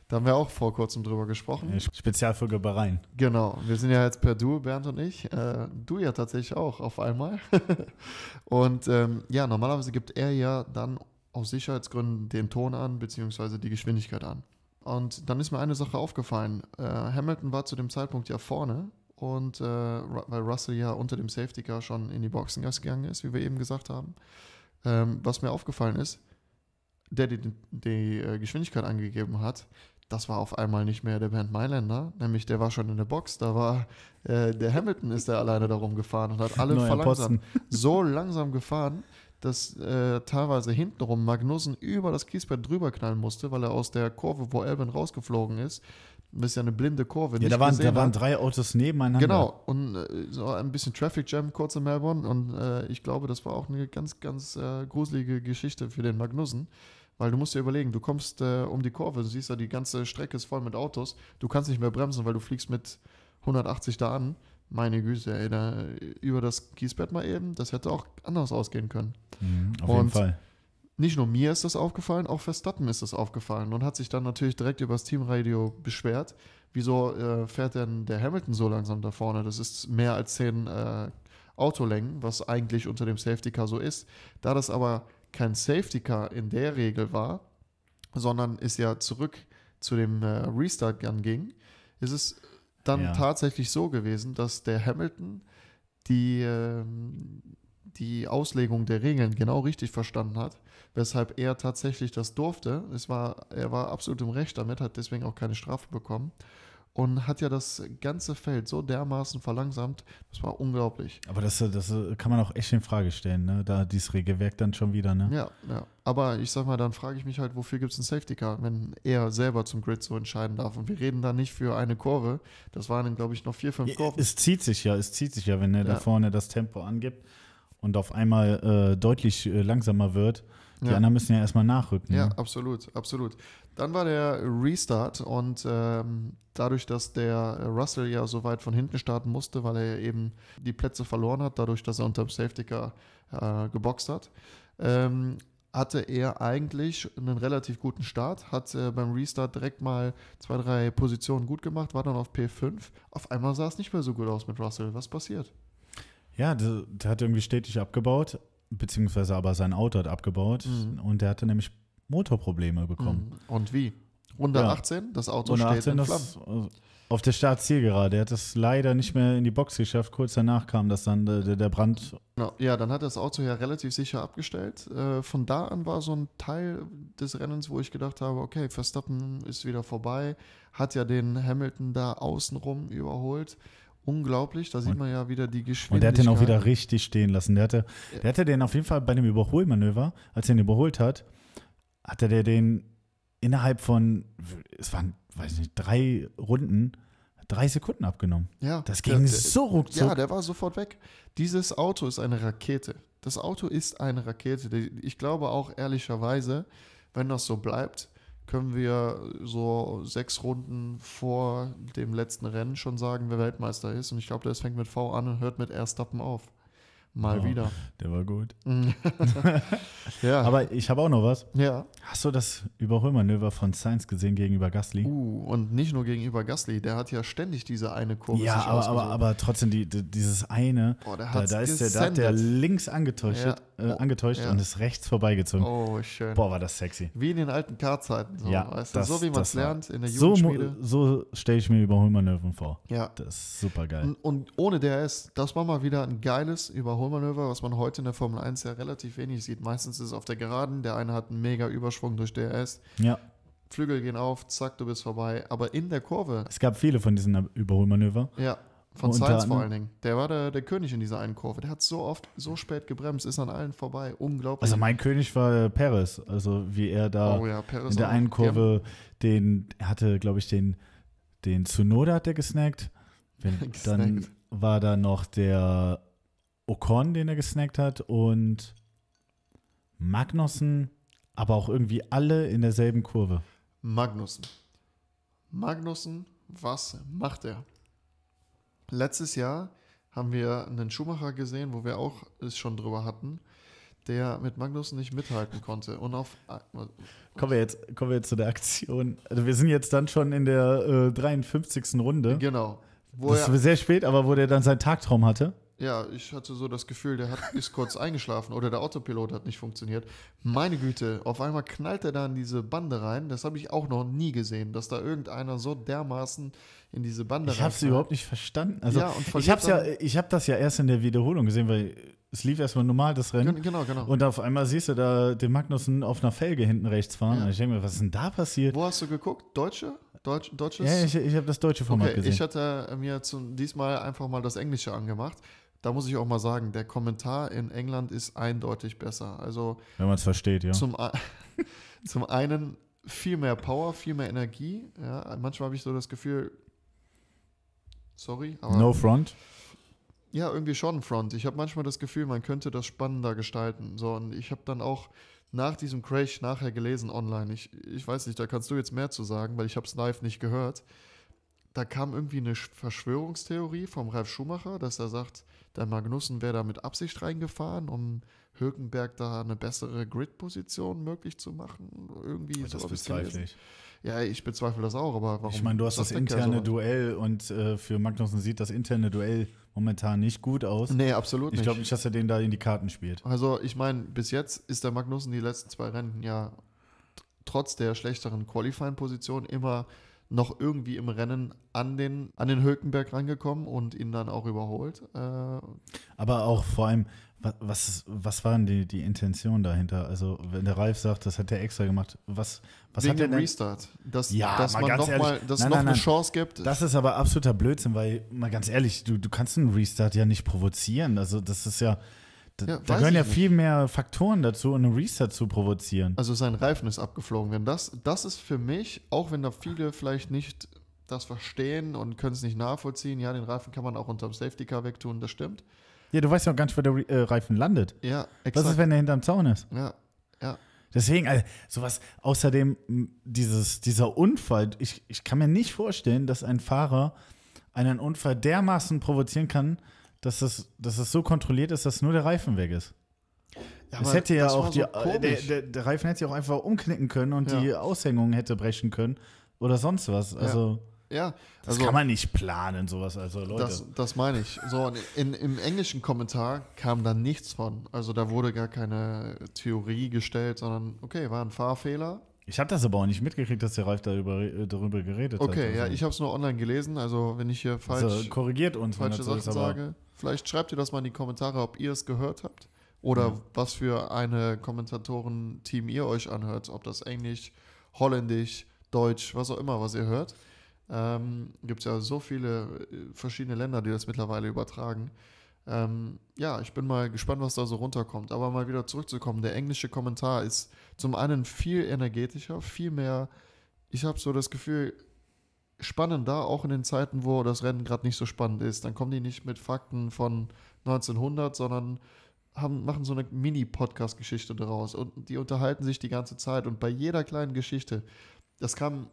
[SPEAKER 1] da haben wir auch vor kurzem drüber gesprochen. Spezialfolge Bahrain. Genau, wir sind ja jetzt per Du, Bernd und ich. Äh, du ja tatsächlich auch auf einmal. und ähm, ja, normalerweise gibt er ja dann aus Sicherheitsgründen den Ton an, beziehungsweise die Geschwindigkeit an. Und dann ist mir eine Sache aufgefallen. Äh, Hamilton war zu dem Zeitpunkt ja vorne und äh, weil Russell ja unter dem Safety Car schon in die Boxengasse gegangen ist, wie wir eben gesagt haben ähm, was mir aufgefallen ist, der die, die äh, Geschwindigkeit angegeben hat, das war auf einmal nicht mehr der Band Mailänder, nämlich der war schon in der Box, da war äh, der Hamilton ist der alleine darum gefahren und hat alle Neuer verlangsamt. So langsam gefahren, dass äh, teilweise hintenrum Magnussen über das Kiesbett drüber knallen musste, weil er aus der Kurve, wo Elben rausgeflogen ist, das ist ja eine blinde Kurve. Ja, da waren, da waren
[SPEAKER 2] drei Autos nebeneinander. Genau,
[SPEAKER 1] und äh, so ein bisschen Traffic Jam kurz in Melbourne. Und äh, ich glaube, das war auch eine ganz, ganz äh, gruselige Geschichte für den Magnussen. Weil du musst dir überlegen, du kommst äh, um die Kurve, du siehst ja, die ganze Strecke ist voll mit Autos. Du kannst nicht mehr bremsen, weil du fliegst mit 180 da an. Meine Güte, ey, da, äh, über das Kiesbett mal eben, das hätte auch anders ausgehen können. Mhm, auf und jeden Fall nicht nur mir ist das aufgefallen, auch Verstappen ist das aufgefallen und hat sich dann natürlich direkt übers Teamradio beschwert. Wieso äh, fährt denn der Hamilton so langsam da vorne? Das ist mehr als zehn äh, Autolängen, was eigentlich unter dem Safety Car so ist. Da das aber kein Safety Car in der Regel war, sondern es ja zurück zu dem äh, Restart Gun ging, ist es dann ja. tatsächlich so gewesen, dass der Hamilton die ähm, die Auslegung der Regeln genau richtig verstanden hat, weshalb er tatsächlich das durfte. Es war, er war absolut im Recht damit, hat deswegen auch keine Strafe bekommen und hat ja das ganze Feld so dermaßen verlangsamt, das war unglaublich.
[SPEAKER 2] Aber das, das kann man auch echt in Frage stellen, ne? da dieses Regelwerk dann schon wieder. Ne? Ja,
[SPEAKER 1] ja, aber ich sag mal, dann frage ich mich halt, wofür gibt es einen Safety Car, wenn er selber zum Grid so entscheiden darf. Und wir reden da nicht für eine Kurve, das waren dann, glaube ich, noch vier, fünf Kurven. Es zieht
[SPEAKER 2] sich ja, es zieht sich ja, wenn er ja. da vorne das Tempo angibt und auf einmal äh, deutlich äh, langsamer wird. Die ja. anderen müssen ja erstmal nachrücken. Ja, ne?
[SPEAKER 1] absolut, absolut. Dann war der Restart und ähm, dadurch, dass der Russell ja so weit von hinten starten musste, weil er eben die Plätze verloren hat, dadurch, dass er unter dem Safety Car äh, geboxt hat, ähm, hatte er eigentlich einen relativ guten Start, hat äh, beim Restart direkt mal zwei, drei Positionen gut gemacht, war dann auf P5. Auf einmal sah es nicht mehr so gut aus mit Russell. Was passiert?
[SPEAKER 2] Ja, der, der hat irgendwie stetig abgebaut, beziehungsweise aber sein Auto hat abgebaut mhm. und der hatte nämlich Motorprobleme bekommen.
[SPEAKER 1] Mhm. Und wie? 118, ja. das Auto 118 steht in Flammen. Das,
[SPEAKER 2] äh, auf der Startzielgerade. Er hat es leider nicht mehr in die Box geschafft. Kurz danach kam das dann der, der Brand.
[SPEAKER 1] Ja, dann hat das Auto ja relativ sicher abgestellt. Äh, von da an war so ein Teil des Rennens, wo ich gedacht habe, okay, Verstappen ist wieder vorbei, hat ja den Hamilton da außenrum überholt unglaublich. Da sieht und, man ja wieder die Geschwindigkeit. Und der hat den auch wieder
[SPEAKER 2] richtig stehen lassen. Der hatte, der hatte den auf jeden Fall bei dem Überholmanöver, als er ihn überholt hat, hatte der den innerhalb von, es waren, weiß nicht, drei Runden, drei Sekunden abgenommen. Ja. Das ging der, so ruckzuck. Ja,
[SPEAKER 1] der war sofort weg. Dieses Auto ist eine Rakete. Das Auto ist eine Rakete. Ich glaube auch ehrlicherweise, wenn das so bleibt, können wir so sechs Runden vor dem letzten Rennen schon sagen, wer Weltmeister ist. Und ich glaube, das fängt mit V an und hört mit R-Stappen auf. Mal oh, wieder. Der war gut.
[SPEAKER 2] ja. Aber ich habe auch noch was. Ja. Hast du das Überholmanöver von Sainz gesehen gegenüber
[SPEAKER 1] Gasly? Uh, und nicht nur gegenüber Gasly, der hat ja ständig diese eine Kurve. Ja, aber, aber, aber,
[SPEAKER 2] trotzdem die, die, dieses eine, Boah, da, da, ist der, da hat der links angetäuscht, ja. äh, oh, angetäuscht ja. und ist rechts vorbeigezogen.
[SPEAKER 1] Oh, schön. Boah, war das sexy. Wie in den alten Kartzeiten. So, ja, weißt du? so wie man es lernt in der Jugendschmiede.
[SPEAKER 2] So, so stelle ich mir Überholmanöver vor. Ja. Das ist super geil. Und,
[SPEAKER 1] und ohne DRS, das war mal wieder ein geiles Überholmanöver. Überholmanöver, was man heute in der Formel 1 ja relativ wenig sieht. Meistens ist es auf der Geraden, der eine hat einen mega Überschwung durch DRS. Ja. Flügel gehen auf, zack, du bist vorbei. Aber in der Kurve.
[SPEAKER 2] Es gab viele von diesen Überholmanöver. Ja, von Sainz vor allen Dingen.
[SPEAKER 1] Der war der, der König in dieser einen Kurve. Der hat so oft, so spät gebremst, ist an allen vorbei. Unglaublich. Also
[SPEAKER 2] mein König war äh, Perez. Also wie er da oh ja, in der einen Kurve ja. den hatte, glaube ich, den, den Tsunoda hat der gesnackt. Wenn, gesnackt. Dann war da noch der Ocon, den er gesnackt hat, und Magnussen, aber auch irgendwie alle in derselben Kurve.
[SPEAKER 1] Magnussen. Magnussen, was macht er? Letztes Jahr haben wir einen Schumacher gesehen, wo wir auch es schon drüber hatten, der mit Magnussen nicht mithalten konnte. Und auf.
[SPEAKER 2] Kommen wir jetzt, kommen wir jetzt zu der Aktion. Also wir sind jetzt dann schon in der äh, 53. Runde. Genau. Wo das ist sehr spät, aber wo der dann seinen Tagtraum hatte.
[SPEAKER 1] Ja, ich hatte so das Gefühl, der hat, ist kurz eingeschlafen oder der Autopilot hat nicht funktioniert. Meine Güte, auf einmal knallt er da in diese Bande rein. Das habe ich auch noch nie gesehen, dass da irgendeiner so dermaßen in diese Bande Ich habe es überhaupt nicht verstanden. Also, ja, ich habe
[SPEAKER 2] ja, hab das ja erst in der Wiederholung gesehen, weil es lief erstmal normal das Rennen. Genau, genau. Und auf einmal siehst du da den Magnussen auf einer Felge hinten rechts fahren. Ja. Ich denke mir, was ist denn da passiert? Wo hast du geguckt?
[SPEAKER 1] Deutsche? Deutsch, deutsches? Ja, ich, ich habe das deutsche Format okay, gesehen. Ich hatte äh, mir zum, diesmal einfach mal das Englische angemacht da muss ich auch mal sagen, der Kommentar in England ist eindeutig besser. Also wenn man es versteht, ja. Zum, zum einen viel mehr Power, viel mehr Energie. Ja, manchmal habe ich so das Gefühl, sorry, aber no front. Ja, irgendwie schon front. Ich habe manchmal das Gefühl, man könnte das spannender gestalten. So und ich habe dann auch nach diesem Crash nachher gelesen online. Ich, ich weiß nicht, da kannst du jetzt mehr zu sagen, weil ich habe es live nicht gehört. Da kam irgendwie eine Verschwörungstheorie vom Ralf Schumacher, dass er sagt, der Magnussen wäre da mit Absicht reingefahren, um Hülkenberg da eine bessere Grid-Position möglich zu machen. Irgendwie das so bezweifle ich. Ja, ich bezweifle das auch, aber warum? Ich meine, du hast das, das interne also
[SPEAKER 2] Duell und äh, für Magnussen sieht das interne Duell momentan nicht gut aus. Nee, absolut nicht. Ich glaube nicht, dass er den da in die Karten spielt.
[SPEAKER 1] Also, ich meine, bis jetzt ist der Magnussen die letzten zwei Rennen ja trotz der schlechteren Qualifying-Position immer noch irgendwie im Rennen an den, an den Hülkenberg rangekommen und ihn dann auch überholt. Äh
[SPEAKER 2] Aber auch vor allem, was, was waren die, die Intention dahinter? Also, wenn der Ralf sagt, das hat er extra gemacht, was, was Wegen hat er Restart. Dass, ja, dass mal man ganz noch, ehrlich, mal, dass nein, noch nein, nein. eine Chance gibt. Das ist aber absoluter Blödsinn, weil, mal ganz ehrlich, du, du kannst einen Restart ja nicht provozieren. Also, das ist ja, da, ja, gehören ja nicht. viel mehr Faktoren dazu, um einen Reset zu provozieren.
[SPEAKER 1] Also sein Reifen ist abgeflogen. Denn das, das ist für mich, auch wenn da viele vielleicht nicht das verstehen und können es nicht nachvollziehen, ja, den Reifen kann man auch unterm Safety Car wegtun, das stimmt.
[SPEAKER 2] Ja, du weißt ja auch gar nicht, wo der äh, Reifen landet. Ja, exakt. Was ist, wenn der hinterm Zaun ist? Ja, ja. Deswegen, also, sowas, außerdem dieses, dieser Unfall, ich, ich kann mir nicht vorstellen, dass ein Fahrer einen Unfall dermaßen provozieren kann, dass das, dass das so kontrolliert ist, dass nur der Reifen weg ist. Ja, es hätte ja auch so die, äh, der, der, der, Reifen hätte ja auch einfach umknicken können und ja. die Aushängung hätte brechen können oder sonst was. Also ja, das also, kann man nicht planen, sowas. Also Leute. Das,
[SPEAKER 1] das meine ich. So, in, im englischen Kommentar kam da nichts von. Also da wurde gar keine Theorie gestellt, sondern okay, war ein Fahrfehler.
[SPEAKER 2] Ich habe das aber auch nicht mitgekriegt, dass der Ralf darüber, äh, darüber geredet okay, hat. Okay, also, ja, ich
[SPEAKER 1] habe es nur online gelesen. Also wenn ich hier also, falsch also, korrigiert uns, falsche Sachen sage. Vielleicht schreibt ihr das mal in die Kommentare, ob ihr es gehört habt oder mhm. was für eine Kommentatoren-Team ihr euch anhört, ob das Englisch, Holländisch, Deutsch, was auch immer, was ihr hört. Ähm, Gibt es ja so viele äh, verschiedene Länder, die das mittlerweile übertragen. Ähm, ja, ich bin mal gespannt, was da so runterkommt. Aber mal wieder zurückzukommen, der englische Kommentar ist zum einen viel energetischer, viel mehr. Ich habe so das Gefühl, spannender, auch in den Zeiten, wo das Rennen gerade nicht so spannend ist. Dann kommen die nicht mit Fakten von 1900, sondern haben, machen so eine Mini-Podcast-Geschichte daraus und die unterhalten sich die ganze Zeit und bei jeder kleinen Geschichte, das kam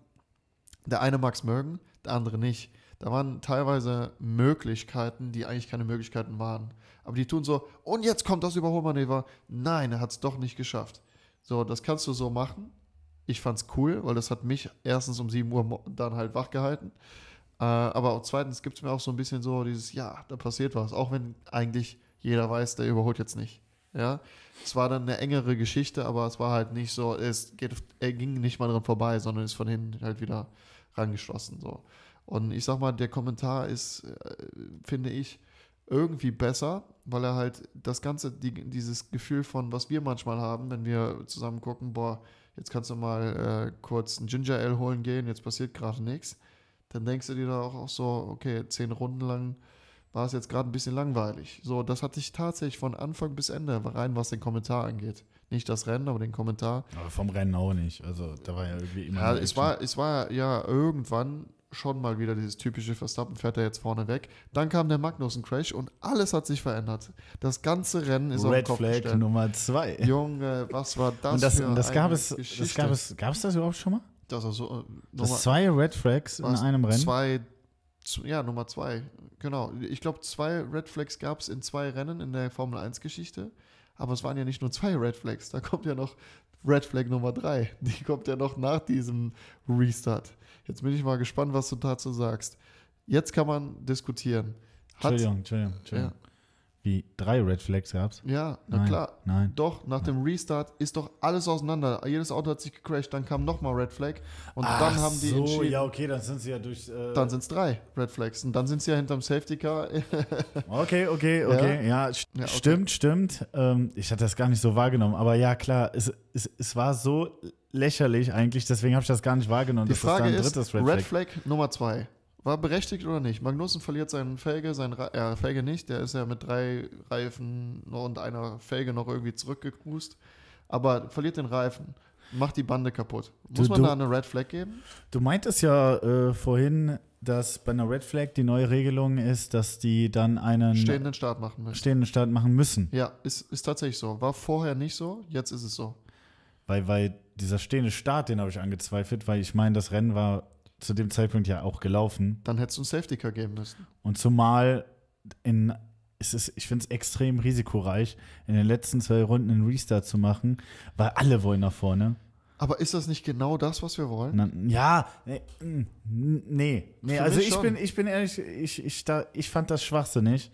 [SPEAKER 1] der eine mag es mögen, der andere nicht. Da waren teilweise Möglichkeiten, die eigentlich keine Möglichkeiten waren. Aber die tun so, und jetzt kommt das Überholmanöver. Nein, er hat es doch nicht geschafft. So, das kannst du so machen, ich fand's cool, weil das hat mich erstens um 7 Uhr dann halt wach gehalten. Äh, aber zweitens gibt es mir auch so ein bisschen so dieses, ja, da passiert was, auch wenn eigentlich jeder weiß, der überholt jetzt nicht. Ja, es war dann eine engere Geschichte, aber es war halt nicht so, es geht, er ging nicht mal dran vorbei, sondern ist von hinten halt wieder rangeschlossen. So. Und ich sag mal, der Kommentar ist, äh, finde ich, irgendwie besser, weil er halt das Ganze, die, dieses Gefühl von, was wir manchmal haben, wenn wir zusammen gucken, boah, jetzt kannst du mal äh, kurz ein Ginger Ale holen gehen, jetzt passiert gerade nichts, dann denkst du dir da auch, auch so, okay, zehn Runden lang war es jetzt gerade ein bisschen langweilig. So, das hatte ich tatsächlich von Anfang bis Ende, rein was den Kommentar angeht. Nicht das Rennen, aber den Kommentar.
[SPEAKER 2] Aber vom Rennen auch nicht. Also da war ja irgendwie immer. Ja, es war,
[SPEAKER 1] es war ja irgendwann schon mal wieder dieses typische Verstappen fährt er jetzt vorne weg. Dann kam der Magnussen-Crash und alles hat sich verändert. Das ganze Rennen ist Red auf den Kopf Flag gestellt. Nummer zwei. Junge, was war das? Und das, für das gab es, Geschichte? das gab es,
[SPEAKER 2] gab es das überhaupt schon mal? Das, also,
[SPEAKER 1] äh, das zwei Red
[SPEAKER 2] Flags in einem Rennen.
[SPEAKER 1] Zwei, ja, Nummer zwei, genau. Ich glaube, zwei Red Flags gab es in zwei Rennen in der Formel 1-Geschichte. Aber es waren ja nicht nur zwei Red Flags, da kommt ja noch Red Flag Nummer drei. Die kommt ja noch nach diesem Restart. Jetzt bin ich mal gespannt, was du dazu sagst. Jetzt kann man diskutieren. Hat, Entschuldigung, Entschuldigung, Entschuldigung.
[SPEAKER 2] Ja. Wie drei Red Flags gab es? Ja, na nein, klar. Nein.
[SPEAKER 1] Doch, nach nein. dem Restart ist doch alles auseinander. Jedes Auto hat sich gecrashed, dann kam nochmal Red Flag und Ach dann haben die so, entschieden. ja, okay, dann sind sie ja durch. Äh dann sind es drei Red Flags und dann sind sie ja hinterm Safety Car. okay, okay, okay. Ja, ja, ja okay. stimmt,
[SPEAKER 2] stimmt. Ähm, ich hatte das gar nicht so wahrgenommen, aber ja, klar, es, es, es war so lächerlich eigentlich, deswegen habe ich das gar nicht wahrgenommen. Die Frage ist, Red Flag. Red Flag
[SPEAKER 1] Nummer zwei. War berechtigt oder nicht? Magnussen verliert seinen Felge, seinen äh, Felge nicht, der ist ja mit drei Reifen und einer Felge noch irgendwie zurückgegrust, aber verliert den Reifen, macht die Bande kaputt. Muss du, man du, da eine Red Flag geben? Du meintest
[SPEAKER 2] ja äh, vorhin, dass bei einer Red Flag die neue Regelung ist, dass die dann einen stehenden Start machen müssen. Stehenden Start machen müssen.
[SPEAKER 1] Ja, ist, ist tatsächlich so. War vorher nicht so, jetzt ist es so.
[SPEAKER 2] Weil, weil dieser stehende Start, den habe ich angezweifelt, weil ich meine, das Rennen war zu dem Zeitpunkt ja auch gelaufen. Dann
[SPEAKER 1] hätte es einen Safety Car geben müssen.
[SPEAKER 2] Und zumal in es ist, ich finde es extrem risikoreich, in den letzten zwei Runden einen Restart zu machen, weil alle wollen nach vorne. Aber ist das nicht genau das, was wir wollen? Na, ja, nee, nee, nee also ich bin, ich bin ehrlich, ich, ich, da, ich fand das schwachsinnig,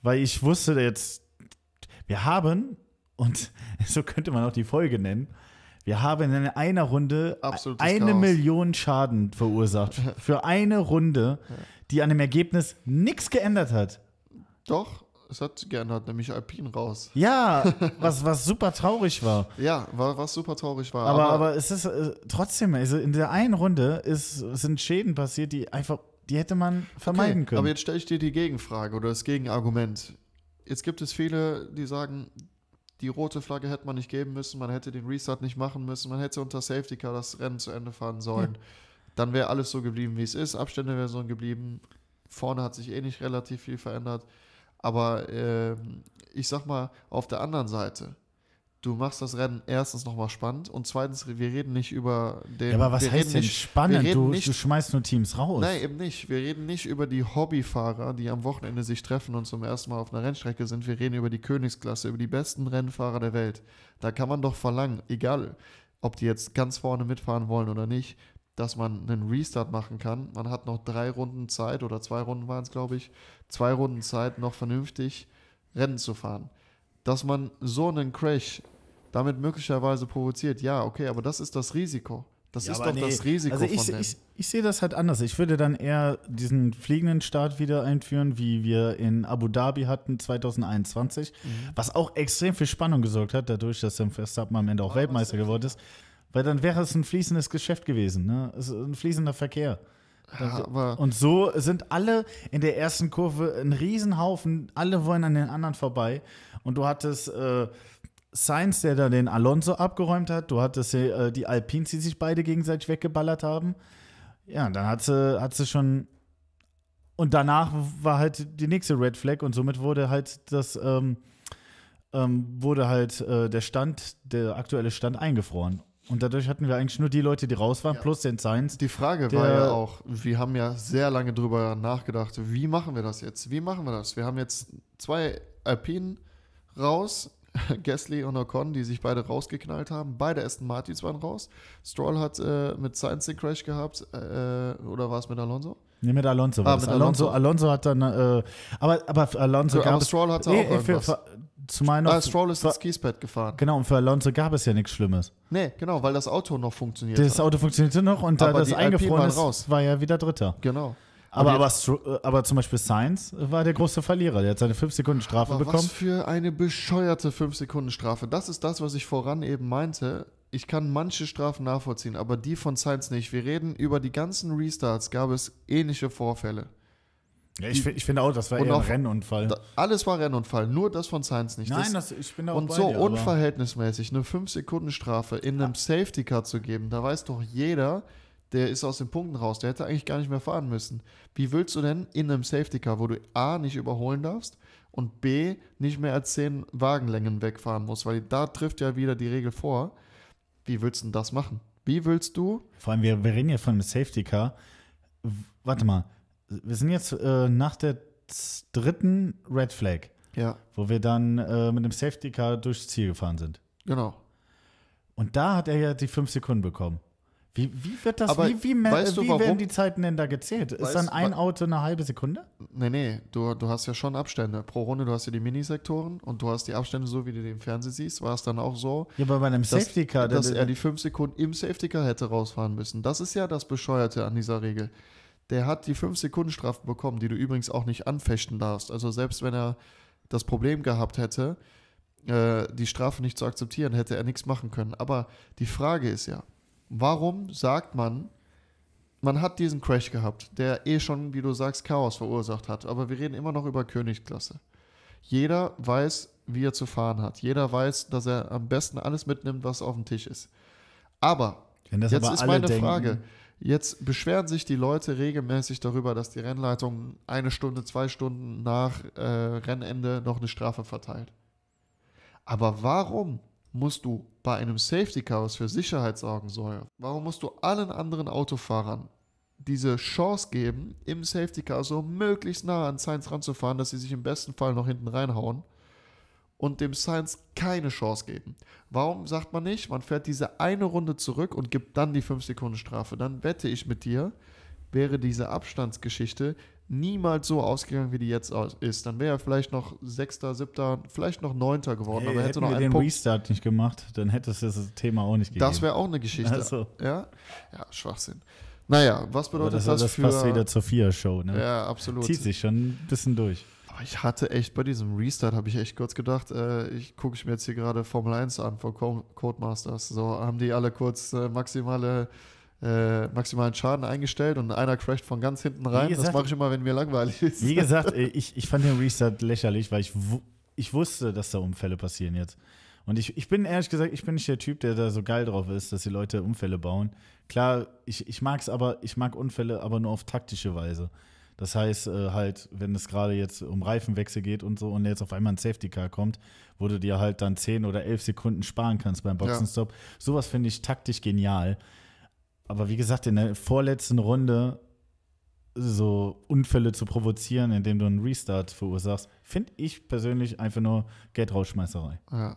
[SPEAKER 2] weil ich wusste jetzt, wir haben, und so könnte man auch die Folge nennen, wir haben in einer Runde Absolutes eine Chaos. Million Schaden verursacht. Für eine Runde, die an dem Ergebnis nichts geändert hat.
[SPEAKER 1] Doch, es hat geändert, nämlich Alpin raus. Ja, was, was
[SPEAKER 2] super traurig war.
[SPEAKER 1] Ja, war, was super traurig war. Aber, aber, aber
[SPEAKER 2] es ist äh, trotzdem, also in der einen Runde ist, sind Schäden passiert, die einfach, die hätte man vermeiden okay, können. Aber
[SPEAKER 1] jetzt stelle ich dir die Gegenfrage oder das Gegenargument. Jetzt gibt es viele, die sagen, die rote Flagge hätte man nicht geben müssen, man hätte den Restart nicht machen müssen, man hätte unter Safety Car das Rennen zu Ende fahren sollen. Ja. Dann wäre alles so geblieben, wie es ist. Abstände wären so geblieben. Vorne hat sich eh nicht relativ viel verändert. Aber äh, ich sag mal, auf der anderen Seite, du machst das Rennen erstens nochmal spannend und zweitens, wir reden nicht über den. Ja, aber was heißt denn nicht, spannend? Du, nicht,
[SPEAKER 2] du, schmeißt nur Teams raus. Nein,
[SPEAKER 1] eben nicht. Wir reden nicht über die Hobbyfahrer, die am Wochenende sich treffen und zum ersten Mal auf einer Rennstrecke sind. Wir reden über die Königsklasse, über die besten Rennfahrer der Welt. Da kann man doch verlangen, egal ob die jetzt ganz vorne mitfahren wollen oder nicht, dass man einen Restart machen kann. Man hat noch drei Runden Zeit oder zwei Runden waren es, glaube ich, zwei Runden Zeit, noch vernünftig Rennen zu fahren dass man so einen Crash damit möglicherweise provoziert. Ja, okay, aber das ist das Risiko. Das ja, ist doch nee. das Risiko. Also ich, ich,
[SPEAKER 2] ich sehe das halt anders. Ich würde dann eher diesen fliegenden Start wieder einführen, wie wir in Abu Dhabi hatten 2021, mhm. was auch extrem viel Spannung gesorgt hat, dadurch, dass dann Verstappen am Ende auch aber Weltmeister geworden ist. Weil dann wäre es ein fließendes Geschäft gewesen, ne? Es ist ein fließender Verkehr. Ja, also, und so sind alle in der ersten Kurve ein Riesenhaufen, alle wollen an den anderen vorbei. Und du hattest äh, Sainz, der da den Alonso abgeräumt hat. Du hattest äh, die Alpins, die sich beide gegenseitig weggeballert haben. Ja, dann hat sie, hat sie schon. Und danach war halt die nächste Red Flag und somit wurde halt das. Ähm, ähm, wurde halt äh, der Stand, der aktuelle Stand eingefroren. Und dadurch hatten wir eigentlich nur die Leute, die raus waren, ja. plus den Science. Die Frage war ja auch,
[SPEAKER 1] wir haben ja sehr lange drüber nachgedacht, wie machen wir das jetzt? Wie machen wir das? Wir haben jetzt zwei Alpinen raus, Gasly und Ocon, die sich beide rausgeknallt haben. Beide Aston Martins waren raus. Stroll hat äh, mit Science den Crash gehabt. Äh, äh oder war es mit Alonso?
[SPEAKER 2] Nee, mit Alonso. Ah, mit Alonso. Alonso. hat dann. Äh, aber, aber Alonso ja, gab aber es, Stroll hatte nee, auch für, Für, zu meiner. Ah,
[SPEAKER 1] Stroll ist ins Kiespad gefahren.
[SPEAKER 2] Genau, und für Alonso gab es ja nichts Schlimmes.
[SPEAKER 1] Nee, genau, weil das Auto noch funktioniert. Das Auto funktionierte noch und da das eingefroren ist, raus.
[SPEAKER 2] war ja wieder Dritter. Genau. Aber, aber, aber zum Beispiel Sainz war der große Verlierer. Der hat seine 5-Sekunden-Strafe bekommen. Was
[SPEAKER 1] für eine bescheuerte 5-Sekunden-Strafe. Das ist das, was ich voran eben meinte. Ich kann manche Strafen nachvollziehen, aber die von Sainz nicht. Wir reden über die ganzen Restarts, gab es ähnliche Vorfälle. Ja, ich, ich finde auch, das war eher ein Rennunfall. Da, alles war Rennunfall, nur das von Sainz nicht. Nein, das, das, ich bin da auch Und bei so dir, unverhältnismäßig eine 5-Sekunden-Strafe in einem ja. Safety-Car zu geben, da weiß doch jeder, der ist aus den Punkten raus. Der hätte eigentlich gar nicht mehr fahren müssen. Wie willst du denn in einem Safety Car, wo du A nicht überholen darfst und B nicht mehr als 10 Wagenlängen wegfahren musst? Weil da trifft ja wieder die Regel vor. Wie willst du denn das machen? Wie
[SPEAKER 2] willst du? Vor allem, wir, wir reden ja von einem Safety Car. Warte mal, wir sind jetzt äh, nach der dritten Red Flag, ja. wo wir dann äh, mit dem Safety Car durchs Ziel gefahren sind. Genau. Und da hat er ja die fünf Sekunden bekommen. Wie, wie wird das, Aber wie, wie, weißt wie du, werden die Zeiten denn da gezählt? Ist dann ein Auto eine halbe Sekunde?
[SPEAKER 1] Nee, nee, du, du hast ja schon Abstände. Pro Runde, du hast ja die Minisektoren und du hast die Abstände so, wie du die im Fernsehen siehst, war es dann auch so. Ja, bei einem dass, Safety Car. Dass er die fünf Sekunden im Safety Car hätte rausfahren müssen. Das ist ja das Bescheuerte an dieser Regel. Der hat die fünf Sekunden Strafe bekommen, die du übrigens auch nicht anfechten darfst. Also selbst wenn er das Problem gehabt hätte, äh, die Strafe nicht zu akzeptieren, hätte er nichts machen können. Aber die Frage ist ja, Warum sagt man, man hat diesen Crash gehabt, der eh schon, wie du sagst, Chaos verursacht hat, aber wir reden immer noch über Königsklasse. Jeder weiß, wie er zu fahren hat. Jeder weiß, dass er am besten alles mitnimmt, was auf dem Tisch ist. Aber jetzt aber ist meine denken. Frage. Jetzt beschweren sich die Leute regelmäßig darüber, dass die Rennleitung eine Stunde, zwei Stunden nach äh, Rennende noch eine Strafe verteilt. Aber warum musst du bei einem Safety Car, was für Sicherheit sorgen soll, warum musst du allen anderen Autofahrern diese Chance geben, im Safety Car so möglichst nah an Science ranzufahren, dass sie sich im besten Fall noch hinten reinhauen und dem Science keine Chance geben. Warum sagt man nicht, man fährt diese eine Runde zurück und gibt dann die 5 Sekunden Strafe? Dann wette ich mit dir, wäre diese Abstandsgeschichte niemals so ausgegangen, wie die jetzt ist. Dann wäre er vielleicht noch Sechster, Siebter, vielleicht noch Neunter geworden. Hey, aber hätte noch wir einen den Punkt.
[SPEAKER 2] Restart nicht gemacht, dann hätte es das Thema auch nicht gegeben. Das wäre auch eine Geschichte. So. Also.
[SPEAKER 1] Ja? ja, Schwachsinn. Naja, was bedeutet das, das, das für... Das passt wieder zur fia show ne? Ja, absolut. Zieht sich schon ein bisschen durch. ich hatte echt bei diesem Restart, habe ich echt kurz gedacht, äh, ich gucke mir jetzt hier gerade Formel 1 an von Codemasters. So haben die alle kurz äh, maximale äh, maximalen Schaden eingestellt und einer crasht von ganz hinten rein. Gesagt, das mache ich immer, wenn mir langweilig ist. Wie gesagt,
[SPEAKER 2] ich, ich fand den Restart lächerlich, weil ich, ich wusste, dass da Unfälle passieren jetzt. Und ich, ich bin ehrlich gesagt, ich bin nicht der Typ, der da so geil drauf ist, dass die Leute Unfälle bauen. Klar, ich, ich mag es aber, ich mag Unfälle aber nur auf taktische Weise. Das heißt äh, halt, wenn es gerade jetzt um Reifenwechsel geht und so und jetzt auf einmal ein Safety Car kommt, wo du dir halt dann 10 oder 11 Sekunden sparen kannst beim Boxenstopp. Ja. Sowas finde ich taktisch genial. Aber wie gesagt, in der vorletzten Runde so Unfälle zu provozieren, indem du einen Restart verursachst, finde ich persönlich einfach nur Geldrausschmeißerei.
[SPEAKER 1] Ja,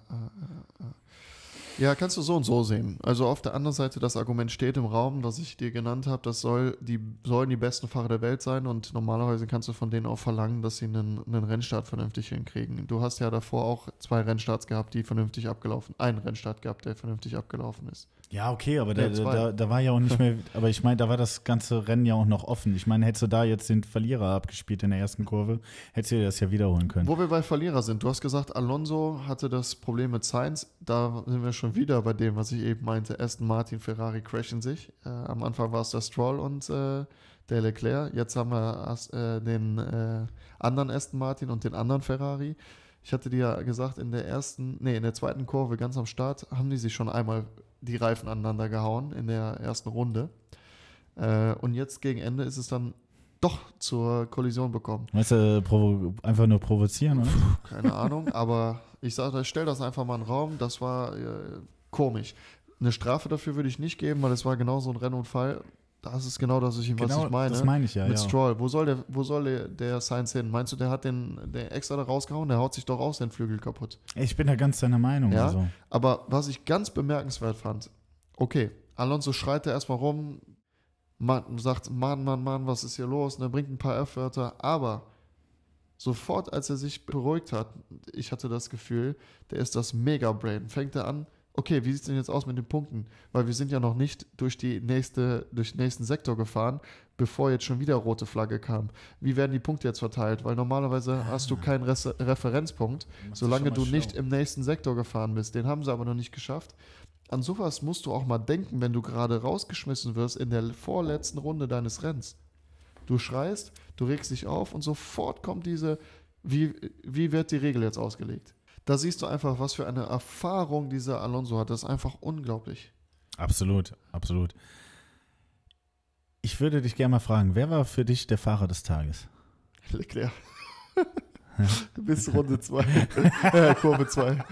[SPEAKER 1] ja, kannst du so und so sehen. Also auf der anderen Seite, das Argument steht im Raum, das ich dir genannt habe, das soll die, sollen die besten Fahrer der Welt sein und normalerweise kannst du von denen auch verlangen, dass sie einen, einen Rennstart vernünftig hinkriegen. Du hast ja davor auch zwei Rennstarts gehabt, die vernünftig abgelaufen, einen Rennstart gehabt, der vernünftig abgelaufen ist. Ja, okay, aber nee, da, da, da, war ja auch nicht mehr,
[SPEAKER 2] aber ich meine, da war das ganze Rennen ja auch noch offen. Ich meine, hättest du da jetzt den Verlierer abgespielt in der ersten Kurve, hättest du das ja wiederholen können.
[SPEAKER 1] Wo wir bei Verlierer sind, du hast gesagt, Alonso hatte das Problem mit Sainz. Da sind wir schon wieder bei dem, was ich eben meinte. Aston Martin, Ferrari crashen sich. Äh, am Anfang war es der Stroll und äh, der Leclerc. Jetzt haben wir äh, den äh, anderen Aston Martin und den anderen Ferrari. Ich hatte dir ja gesagt, in der ersten, nee, in der zweiten Kurve ganz am Start haben die sich schon einmal die Reifen aneinander gehauen in der ersten Runde. Äh, und jetzt gegen Ende ist es dann doch zur Kollision bekommen.
[SPEAKER 2] Weißt du, einfach nur provozieren, oder? Puh, keine Ahnung,
[SPEAKER 1] aber ich sage, stell das einfach mal in den Raum. Das war äh, komisch. Eine Strafe dafür würde ich nicht geben, weil es war genau so ein Rennunfall. Das ist genau das, was ich, genau was ich meine. Das meine ich ja. Mit ja. Stroll. Wo soll der, wo soll der, der Science hin? Meinst du, der hat den der extra da rausgehauen? Der haut sich doch aus den Flügel kaputt.
[SPEAKER 2] Ich bin da ganz deiner Meinung. Ja? Also.
[SPEAKER 1] Aber was ich ganz bemerkenswert fand, okay, Alonso schreit da erstmal rum, man sagt, Mann, Mann, Mann, was ist hier los? Und er bringt ein paar F-Wörter, aber sofort, als er sich beruhigt hat, ich hatte das Gefühl, der ist das Mega-Brain. Fängt er an, okay, wie sieht es denn jetzt aus mit den Punkten? Weil wir sind ja noch nicht durch, die nächste, durch den nächsten Sektor gefahren, bevor jetzt schon wieder rote Flagge kam. Wie werden die Punkte jetzt verteilt? Weil normalerweise ah. hast du keinen Re Referenzpunkt, solange du nicht im nächsten Sektor gefahren bist. Den haben sie aber noch nicht geschafft. An sowas musst du auch mal denken, wenn du gerade rausgeschmissen wirst in der vorletzten Runde deines Rennens. Du schreist, du regst dich auf und sofort kommt diese, wie, wie wird die Regel jetzt ausgelegt? da siehst du einfach, was für eine Erfahrung dieser Alonso hat. Das ist einfach unglaublich.
[SPEAKER 2] Absolut, absolut. Ich würde dich gerne mal fragen, wer war für dich der Fahrer des Tages? Leclerc.
[SPEAKER 1] Bis Runde 2. Äh, Kurve 2.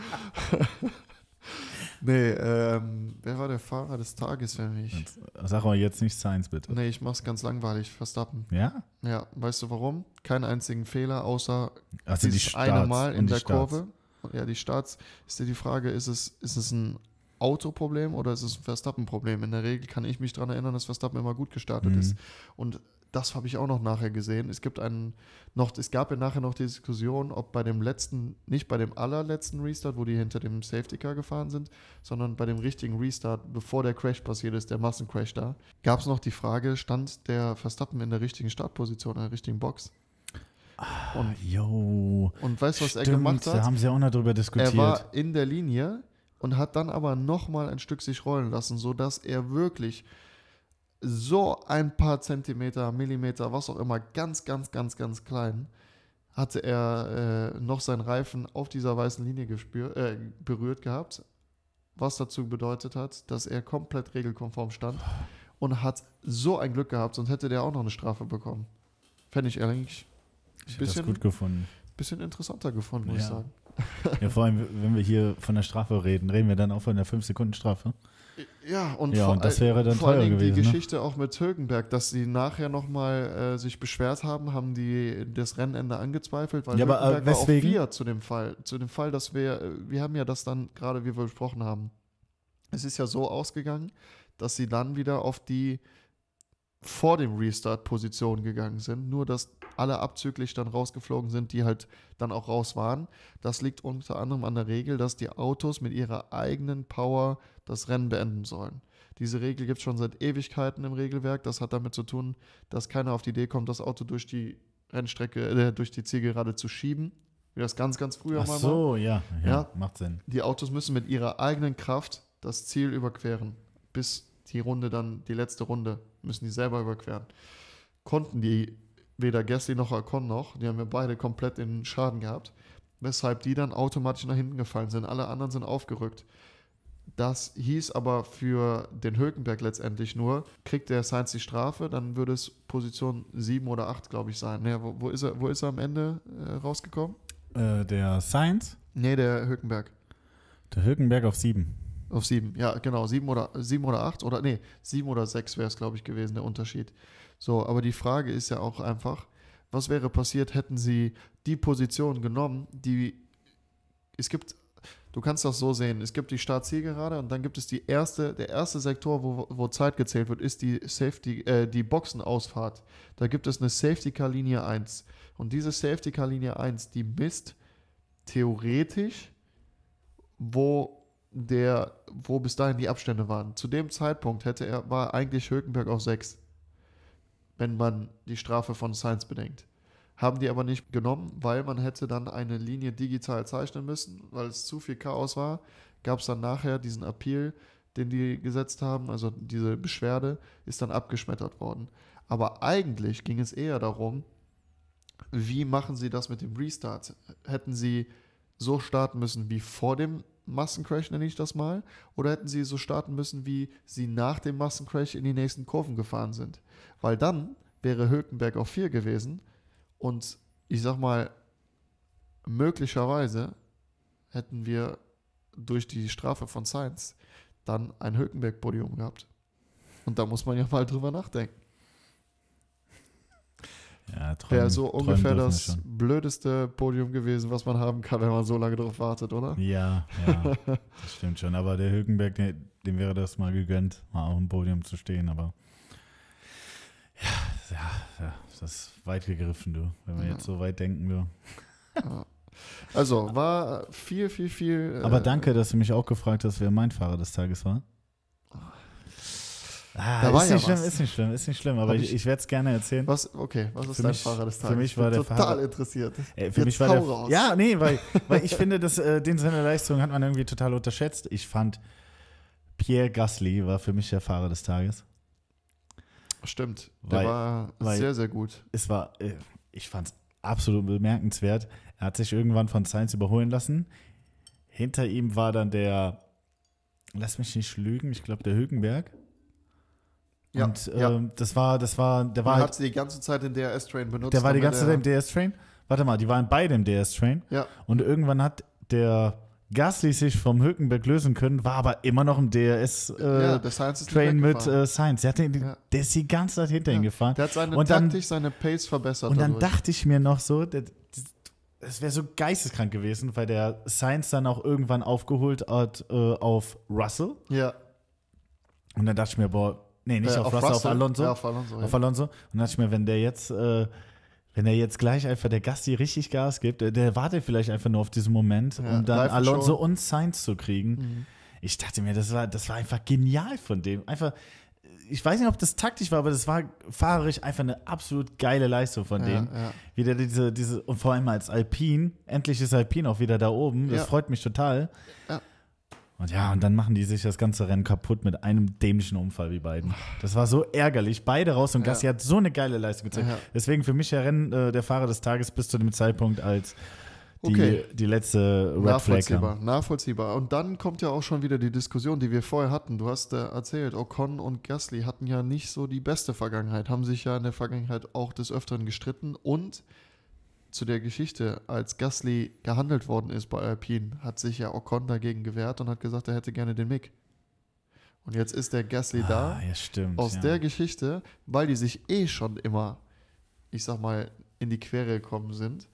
[SPEAKER 1] nee, ähm, wer war der Fahrer des Tages für mich?
[SPEAKER 2] Sag mal jetzt nicht Science, bitte.
[SPEAKER 1] Nee, ich mach's ganz langweilig. Verstappen. Ja? Ja, weißt du warum? Keinen einzigen Fehler, außer also dieses die Starts, eine Mal in der Starts. Kurve ja, die Starts, ist ja die Frage, ist es, ist es ein Autoproblem oder ist es ein Verstappen-Problem? In der Regel kann ich mich daran erinnern, dass Verstappen immer gut gestartet mhm. ist. Und das habe ich auch noch nachher gesehen. Es gibt einen noch, es gab ja nachher noch die Diskussion, ob bei dem letzten, nicht bei dem allerletzten Restart, wo die hinter dem Safety Car gefahren sind, sondern bei dem richtigen Restart, bevor der Crash passiert ist, der Massencrash da, gab es noch die Frage, stand der Verstappen in der richtigen Startposition, in der richtigen Box?
[SPEAKER 2] Und, yo.
[SPEAKER 1] und weißt du, was Stimmt, er gemacht hat? Da haben sie auch noch drüber diskutiert. Er war in der Linie und hat dann aber nochmal ein Stück sich rollen lassen, sodass er wirklich so ein paar Zentimeter, Millimeter, was auch immer, ganz, ganz, ganz, ganz klein, hatte er äh, noch seinen Reifen auf dieser weißen Linie gespür, äh, berührt gehabt, was dazu bedeutet hat, dass er komplett regelkonform stand und hat so ein Glück gehabt, sonst hätte der auch noch eine Strafe bekommen. Fände ich ehrlich ich bisschen, das gut gefunden. Bisschen interessanter gefunden, muss ja. ich sagen.
[SPEAKER 2] Ja, vor allem, wenn wir hier von der Strafe reden, reden wir dann auch von der 5-Sekunden-Strafe. Ja, und, ja, vor, und das wäre dann vor allem gewesen, die ne?
[SPEAKER 1] Geschichte ne? auch mit Hülkenberg, dass sie nachher nochmal äh, sich beschwert haben, haben die das Rennende angezweifelt, weil ja, aber, äh, weswegen? war auch wir zu dem Fall, zu dem Fall, dass wir, äh, wir haben ja das dann gerade, wie wir besprochen haben, es ist ja so ausgegangen, dass sie dann wieder auf die vor dem Restart Position gegangen sind, nur dass alle abzüglich dann rausgeflogen sind, die halt dann auch raus waren. Das liegt unter anderem an der Regel, dass die Autos mit ihrer eigenen Power das Rennen beenden sollen. Diese Regel gibt es schon seit Ewigkeiten im Regelwerk. Das hat damit zu tun, dass keiner auf die Idee kommt, das Auto durch die Rennstrecke, äh, durch die Zielgerade zu schieben, wie das ganz, ganz früher Ach mal war. so, ja, ja, ja, macht Sinn. Die Autos müssen mit ihrer eigenen Kraft das Ziel überqueren, bis die Runde dann, die letzte Runde, müssen die selber überqueren. Konnten die weder Gasly noch Ocon noch, die haben ja beide komplett in Schaden gehabt, weshalb die dann automatisch nach hinten gefallen sind. Alle anderen sind aufgerückt. Das hieß aber für den Hülkenberg letztendlich nur, kriegt der Sainz die Strafe, dann würde es Position 7 oder 8, glaube ich, sein. Naja, wo, wo, ist er, wo ist er am Ende äh, rausgekommen?
[SPEAKER 2] Äh, der Sainz? Nee,
[SPEAKER 1] der Hülkenberg.
[SPEAKER 2] Der Hülkenberg auf 7.
[SPEAKER 1] Auf 7, ja, genau. 7 oder 8 oder, oder nee, 7 oder 6 wäre es, glaube ich, gewesen, der Unterschied. So, aber die Frage ist ja auch einfach, was wäre passiert, hätten sie die Position genommen, die es gibt, du kannst das so sehen, es gibt die Startzielgerade und dann gibt es die erste, der erste Sektor, wo, wo Zeit gezählt wird, ist die Safety, äh, die Boxenausfahrt. Da gibt es eine Safety Car Linie 1 und diese Safety Car Linie 1, die misst theoretisch, wo der, wo bis dahin die Abstände waren. Zu dem Zeitpunkt hätte er, war eigentlich Hülkenberg auf 6 wenn man die Strafe von Science bedenkt. Haben die aber nicht genommen, weil man hätte dann eine Linie digital zeichnen müssen, weil es zu viel Chaos war. Gab es dann nachher diesen Appeal, den die gesetzt haben, also diese Beschwerde, ist dann abgeschmettert worden. Aber eigentlich ging es eher darum, wie machen sie das mit dem Restart? Hätten sie so starten müssen wie vor dem Massencrash nenne ich das mal, oder hätten sie so starten müssen, wie sie nach dem Massencrash in die nächsten Kurven gefahren sind? Weil dann wäre Hülkenberg auf 4 gewesen und ich sag mal, möglicherweise hätten wir durch die Strafe von Sainz dann ein Hülkenberg-Podium gehabt. Und da muss man ja mal drüber nachdenken. Ja, träum, Wäre so ungefähr das blödeste Podium gewesen, was man haben kann, wenn man so lange drauf wartet, oder? Ja, ja,
[SPEAKER 2] das stimmt schon. Aber der Hülkenberg, dem wäre das mal gegönnt, mal auf dem Podium zu stehen. Aber ja, ja, ja das ist weit gegriffen, du, wenn wir ja. jetzt so weit denken, du.
[SPEAKER 1] Also war viel, viel, viel. Aber äh, danke,
[SPEAKER 2] dass du mich auch gefragt hast, wer mein Fahrer des Tages war.
[SPEAKER 1] Ah, da ist, ja nicht schlimm, ist nicht schlimm, ist nicht schlimm, aber Hab ich, ich
[SPEAKER 2] werde es gerne erzählen. Was, okay, was ist für dein mich, Fahrer des Tages? Für mich war der total Fahrer, interessiert. Ey, äh, für Jetzt mich war der, raus. Ja, nee, weil, weil ich finde, dass, äh, den seine Leistung hat man irgendwie total unterschätzt. Ich fand, Pierre Gasly war für mich der Fahrer des Tages.
[SPEAKER 1] Stimmt, der weil, war sehr, sehr gut.
[SPEAKER 2] Es war, äh, ich fand es absolut bemerkenswert. Er hat sich irgendwann von Sainz überholen lassen. Hinter ihm war dann der, lass mich nicht lügen, ich glaube der Hülkenberg. Ja, und äh, ja. Ähm, das war, das war, der war. halt, hat
[SPEAKER 1] sie die ganze Zeit den DRS-Train benutzt. Der war die ganze Zeit im
[SPEAKER 2] DRS-Train. Warte mal, die waren beide im DRS-Train. Ja. Und irgendwann hat der Gasly sich vom Hülkenberg lösen können, war aber immer noch im DRS-Train äh, mit äh, Sainz. Der, den, ja. der ist die ganze Zeit hinter ja. ihn gefahren. Der hat seine und Taktik,
[SPEAKER 1] seine Pace verbessert. Und dann dadurch. dachte
[SPEAKER 2] ich mir noch so, es wäre so geisteskrank gewesen, weil der Science dann auch irgendwann aufgeholt hat äh, auf Russell. Ja. Und dann dachte ich mir, boah, Nee, nicht äh, auf, auf Russell, Russell, auf Alonso. Ja, auf Alonso. Auf Alonso. Und dann dachte ich mir, wenn der jetzt, äh, wenn er jetzt gleich einfach der Gasti richtig Gas gibt, der, äh, der wartet vielleicht einfach nur auf diesen Moment, ja, um dann Alonso schon. und Sainz zu kriegen. Mhm. Ich dachte mir, das war, das war einfach genial von dem. Einfach, ich weiß nicht, ob das taktisch war, aber das war fahrerisch einfach eine absolut geile Leistung von ja, dem. Ja. Wieder diese, diese, und vor allem als Alpin, endlich ist Alpin auch wieder da oben. Das freut mich total. Ja. Und ja, und dann machen die sich das ganze Rennen kaputt mit einem dämlichen Unfall wie beiden. Das war so ärgerlich. Beide raus und ja. Gassi hat so eine geile Leistung gezeigt. Ja. Deswegen für mich der Rennen äh, der Fahrer des Tages bis zu dem Zeitpunkt, als die, okay. die letzte Red Nachvollziehbar,
[SPEAKER 1] nachvollziehbar. Und dann kommt ja auch schon wieder die Diskussion, die wir vorher hatten. Du hast äh, erzählt, Ocon und Gasly hatten ja nicht so die beste Vergangenheit, haben sich ja in der Vergangenheit auch des Öfteren gestritten und zu der Geschichte, als Gasly gehandelt worden ist bei Alpine, hat sich ja Ocon dagegen gewehrt und hat gesagt, er hätte gerne den Mick. Und jetzt ist der Gasly ah, da. Ja, stimmt, aus ja. der Geschichte, weil die sich eh schon immer, ich sag mal, in die Quere gekommen sind,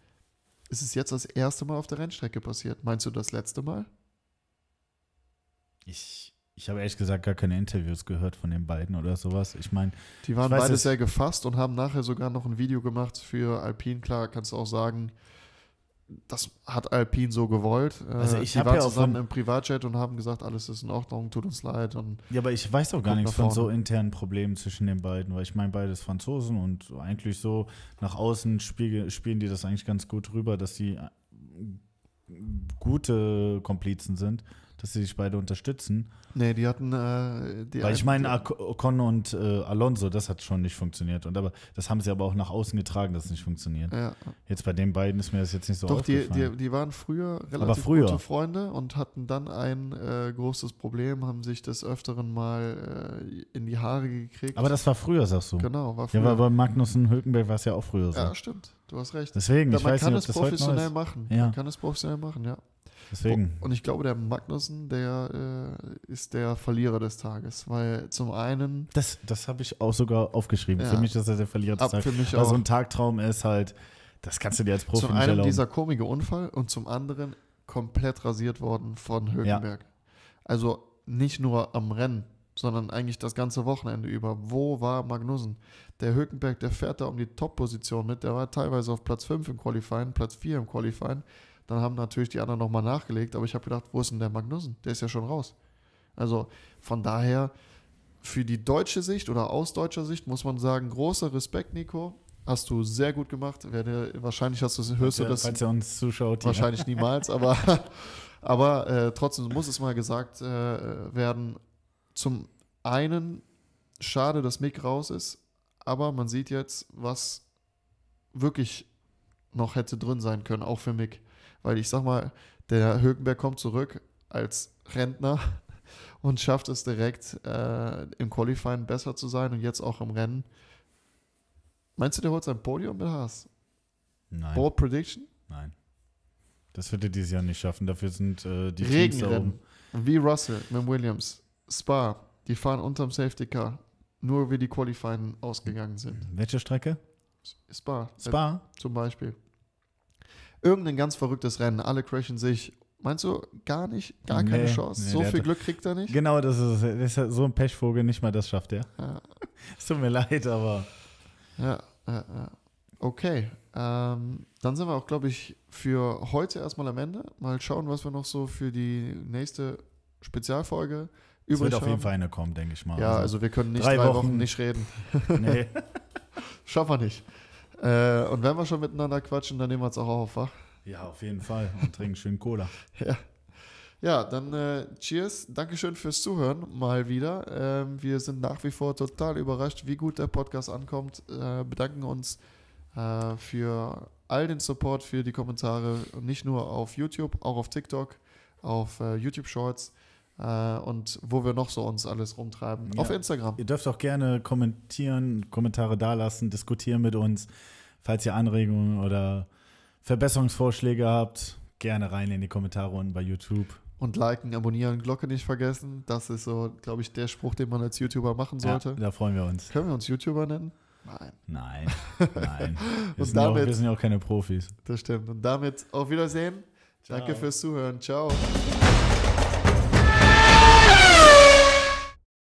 [SPEAKER 1] ist es jetzt das erste Mal auf der Rennstrecke passiert. Meinst du das letzte Mal?
[SPEAKER 2] Ich ich habe ehrlich gesagt gar keine Interviews gehört von den beiden oder sowas. Ich meine, die waren weiß, beide sehr
[SPEAKER 1] gefasst und haben nachher sogar noch ein Video gemacht für Alpine. Klar, kannst du auch sagen, das hat Alpine so gewollt. Äh, also ich habe ja zusammen im Privatchat und haben gesagt, alles ist in Ordnung, tut uns leid. Und ja, aber ich weiß auch gar nichts von so
[SPEAKER 2] internen Problemen zwischen den beiden, weil ich meine, beides Franzosen und eigentlich so nach außen spielen die das eigentlich ganz gut rüber, dass sie äh, gute Komplizen sind dass sie sich beide unterstützen.
[SPEAKER 1] Nee, die hatten äh, die Weil ich meine,
[SPEAKER 2] Ocon und äh, Alonso, das hat schon nicht funktioniert. Und aber das haben sie aber auch nach außen getragen, dass es nicht funktioniert. Ja. Jetzt bei den beiden ist mir das jetzt nicht so Doch, aufgefallen. Doch, die, die, waren früher relativ früher. gute
[SPEAKER 1] Freunde und hatten dann ein äh, großes Problem, haben sich des Öfteren mal äh, in die Haare gekriegt. Aber das
[SPEAKER 2] war früher, sagst du. Genau, war früher. Ja, aber bei Magnussen Hülkenberg war es ja auch früher so. Ja, stimmt. Du hast recht. Deswegen, ich weiß nicht, ob das heute noch ist. Man kann es professionell machen. Ja. Man
[SPEAKER 1] kann es professionell machen, ja. Deswegen. Und ich glaube, der Magnussen, der äh, ist der Verlierer des Tages, weil zum einen. Das, das habe ich auch
[SPEAKER 2] sogar aufgeschrieben. Ja. Für mich ist er der Verlierer des Ab, Tages. Für mich weil auch. so ein Tagtraum ist halt, das kannst du dir als Profi zum nicht erlauben. Zum einen dieser
[SPEAKER 1] komische Unfall und zum anderen komplett rasiert worden von Högenberg. Ja. Also nicht nur am Rennen, sondern eigentlich das ganze Wochenende über. Wo war Magnussen? Der Hökenberg, der fährt da um die Top-Position mit. Der war teilweise auf Platz 5 im Qualifying, Platz 4 im Qualifying. Dann haben natürlich die anderen nochmal nachgelegt, aber ich habe gedacht, wo ist denn der Magnussen? Der ist ja schon raus. Also von daher, für die deutsche Sicht oder aus deutscher Sicht muss man sagen, großer Respekt, Nico. Hast du sehr gut gemacht. Werde, wahrscheinlich hast du, hörst ja, du das. Falls ihr uns zuschaut. Wahrscheinlich ja. niemals, aber, aber äh, trotzdem muss es mal gesagt äh, werden. Zum einen schade, dass Mick raus ist, aber man sieht jetzt, was wirklich noch hätte drin sein können, auch für Mick. Weil ich sag mal, der Hökenberg kommt zurück als Rentner und schafft es direkt äh, im Qualifying besser zu sein und jetzt auch im Rennen. Meinst du, der holt sein Podium mit Haas? Nein. Bold Prediction?
[SPEAKER 2] Nein. Das wird er dieses Jahr nicht schaffen. Dafür sind äh, die Regenrennen. Teams da
[SPEAKER 1] oben. Wie Russell mit Williams, Spa, die fahren unterm Safety Car, nur wie die Qualifying ausgegangen sind.
[SPEAKER 2] Welche Strecke?
[SPEAKER 1] Spa. Spa? Äh, zum Beispiel. Irgendein ganz verrücktes Rennen. Alle crashen sich. Meinst du, gar nicht, gar nee, keine Chance? Nee, so viel Glück kriegt er nicht? Genau,
[SPEAKER 2] das ist, das ist, so ein Pechvogel, nicht mal das schafft er. Ja.
[SPEAKER 1] es tut mir leid, aber. Ja, ja, ja. Okay, ähm, dann sind wir auch, glaube ich, für heute erstmal am Ende. Mal schauen, was wir noch so für die nächste Spezialfolge es übrig haben. Es wird auf jeden Fall eine kommen, denke ich mal. Ja, also, also wir können nicht drei, drei Wochen. Wochen. nicht reden. Nee. Schaffen wir nicht. Äh, und wenn wir schon miteinander quatschen, dann nehmen wir uns auch auf, wa?
[SPEAKER 2] Ja, auf jeden Fall. Und trinken schön Cola.
[SPEAKER 1] Ja. Ja, dann äh, Cheers. Dankeschön fürs Zuhören mal wieder. Ähm, wir sind nach wie vor total überrascht, wie gut der Podcast ankommt. Äh, bedanken uns äh, für all den Support, für die Kommentare, nicht nur auf YouTube, auch auf TikTok, auf äh, YouTube Shorts. Äh, und wo wir noch so uns alles rumtreiben. Ja. Auf Instagram.
[SPEAKER 2] Ihr dürft auch gerne kommentieren, Kommentare dalassen, diskutieren mit uns. Falls ihr Anregungen oder Verbesserungsvorschläge habt, gerne rein in die Kommentare unten bei YouTube. Und
[SPEAKER 1] liken, abonnieren, Glocke nicht vergessen. Das ist so, glaube ich, der Spruch, den man als YouTuber machen sollte. Ja, da freuen wir uns. Können wir uns YouTuber nennen? Nein. Nein, nein. Wir, sind damit, auch, wir sind ja auch keine Profis. Das stimmt. Und damit auf Wiedersehen. Ciao. Danke fürs Zuhören. Ciao.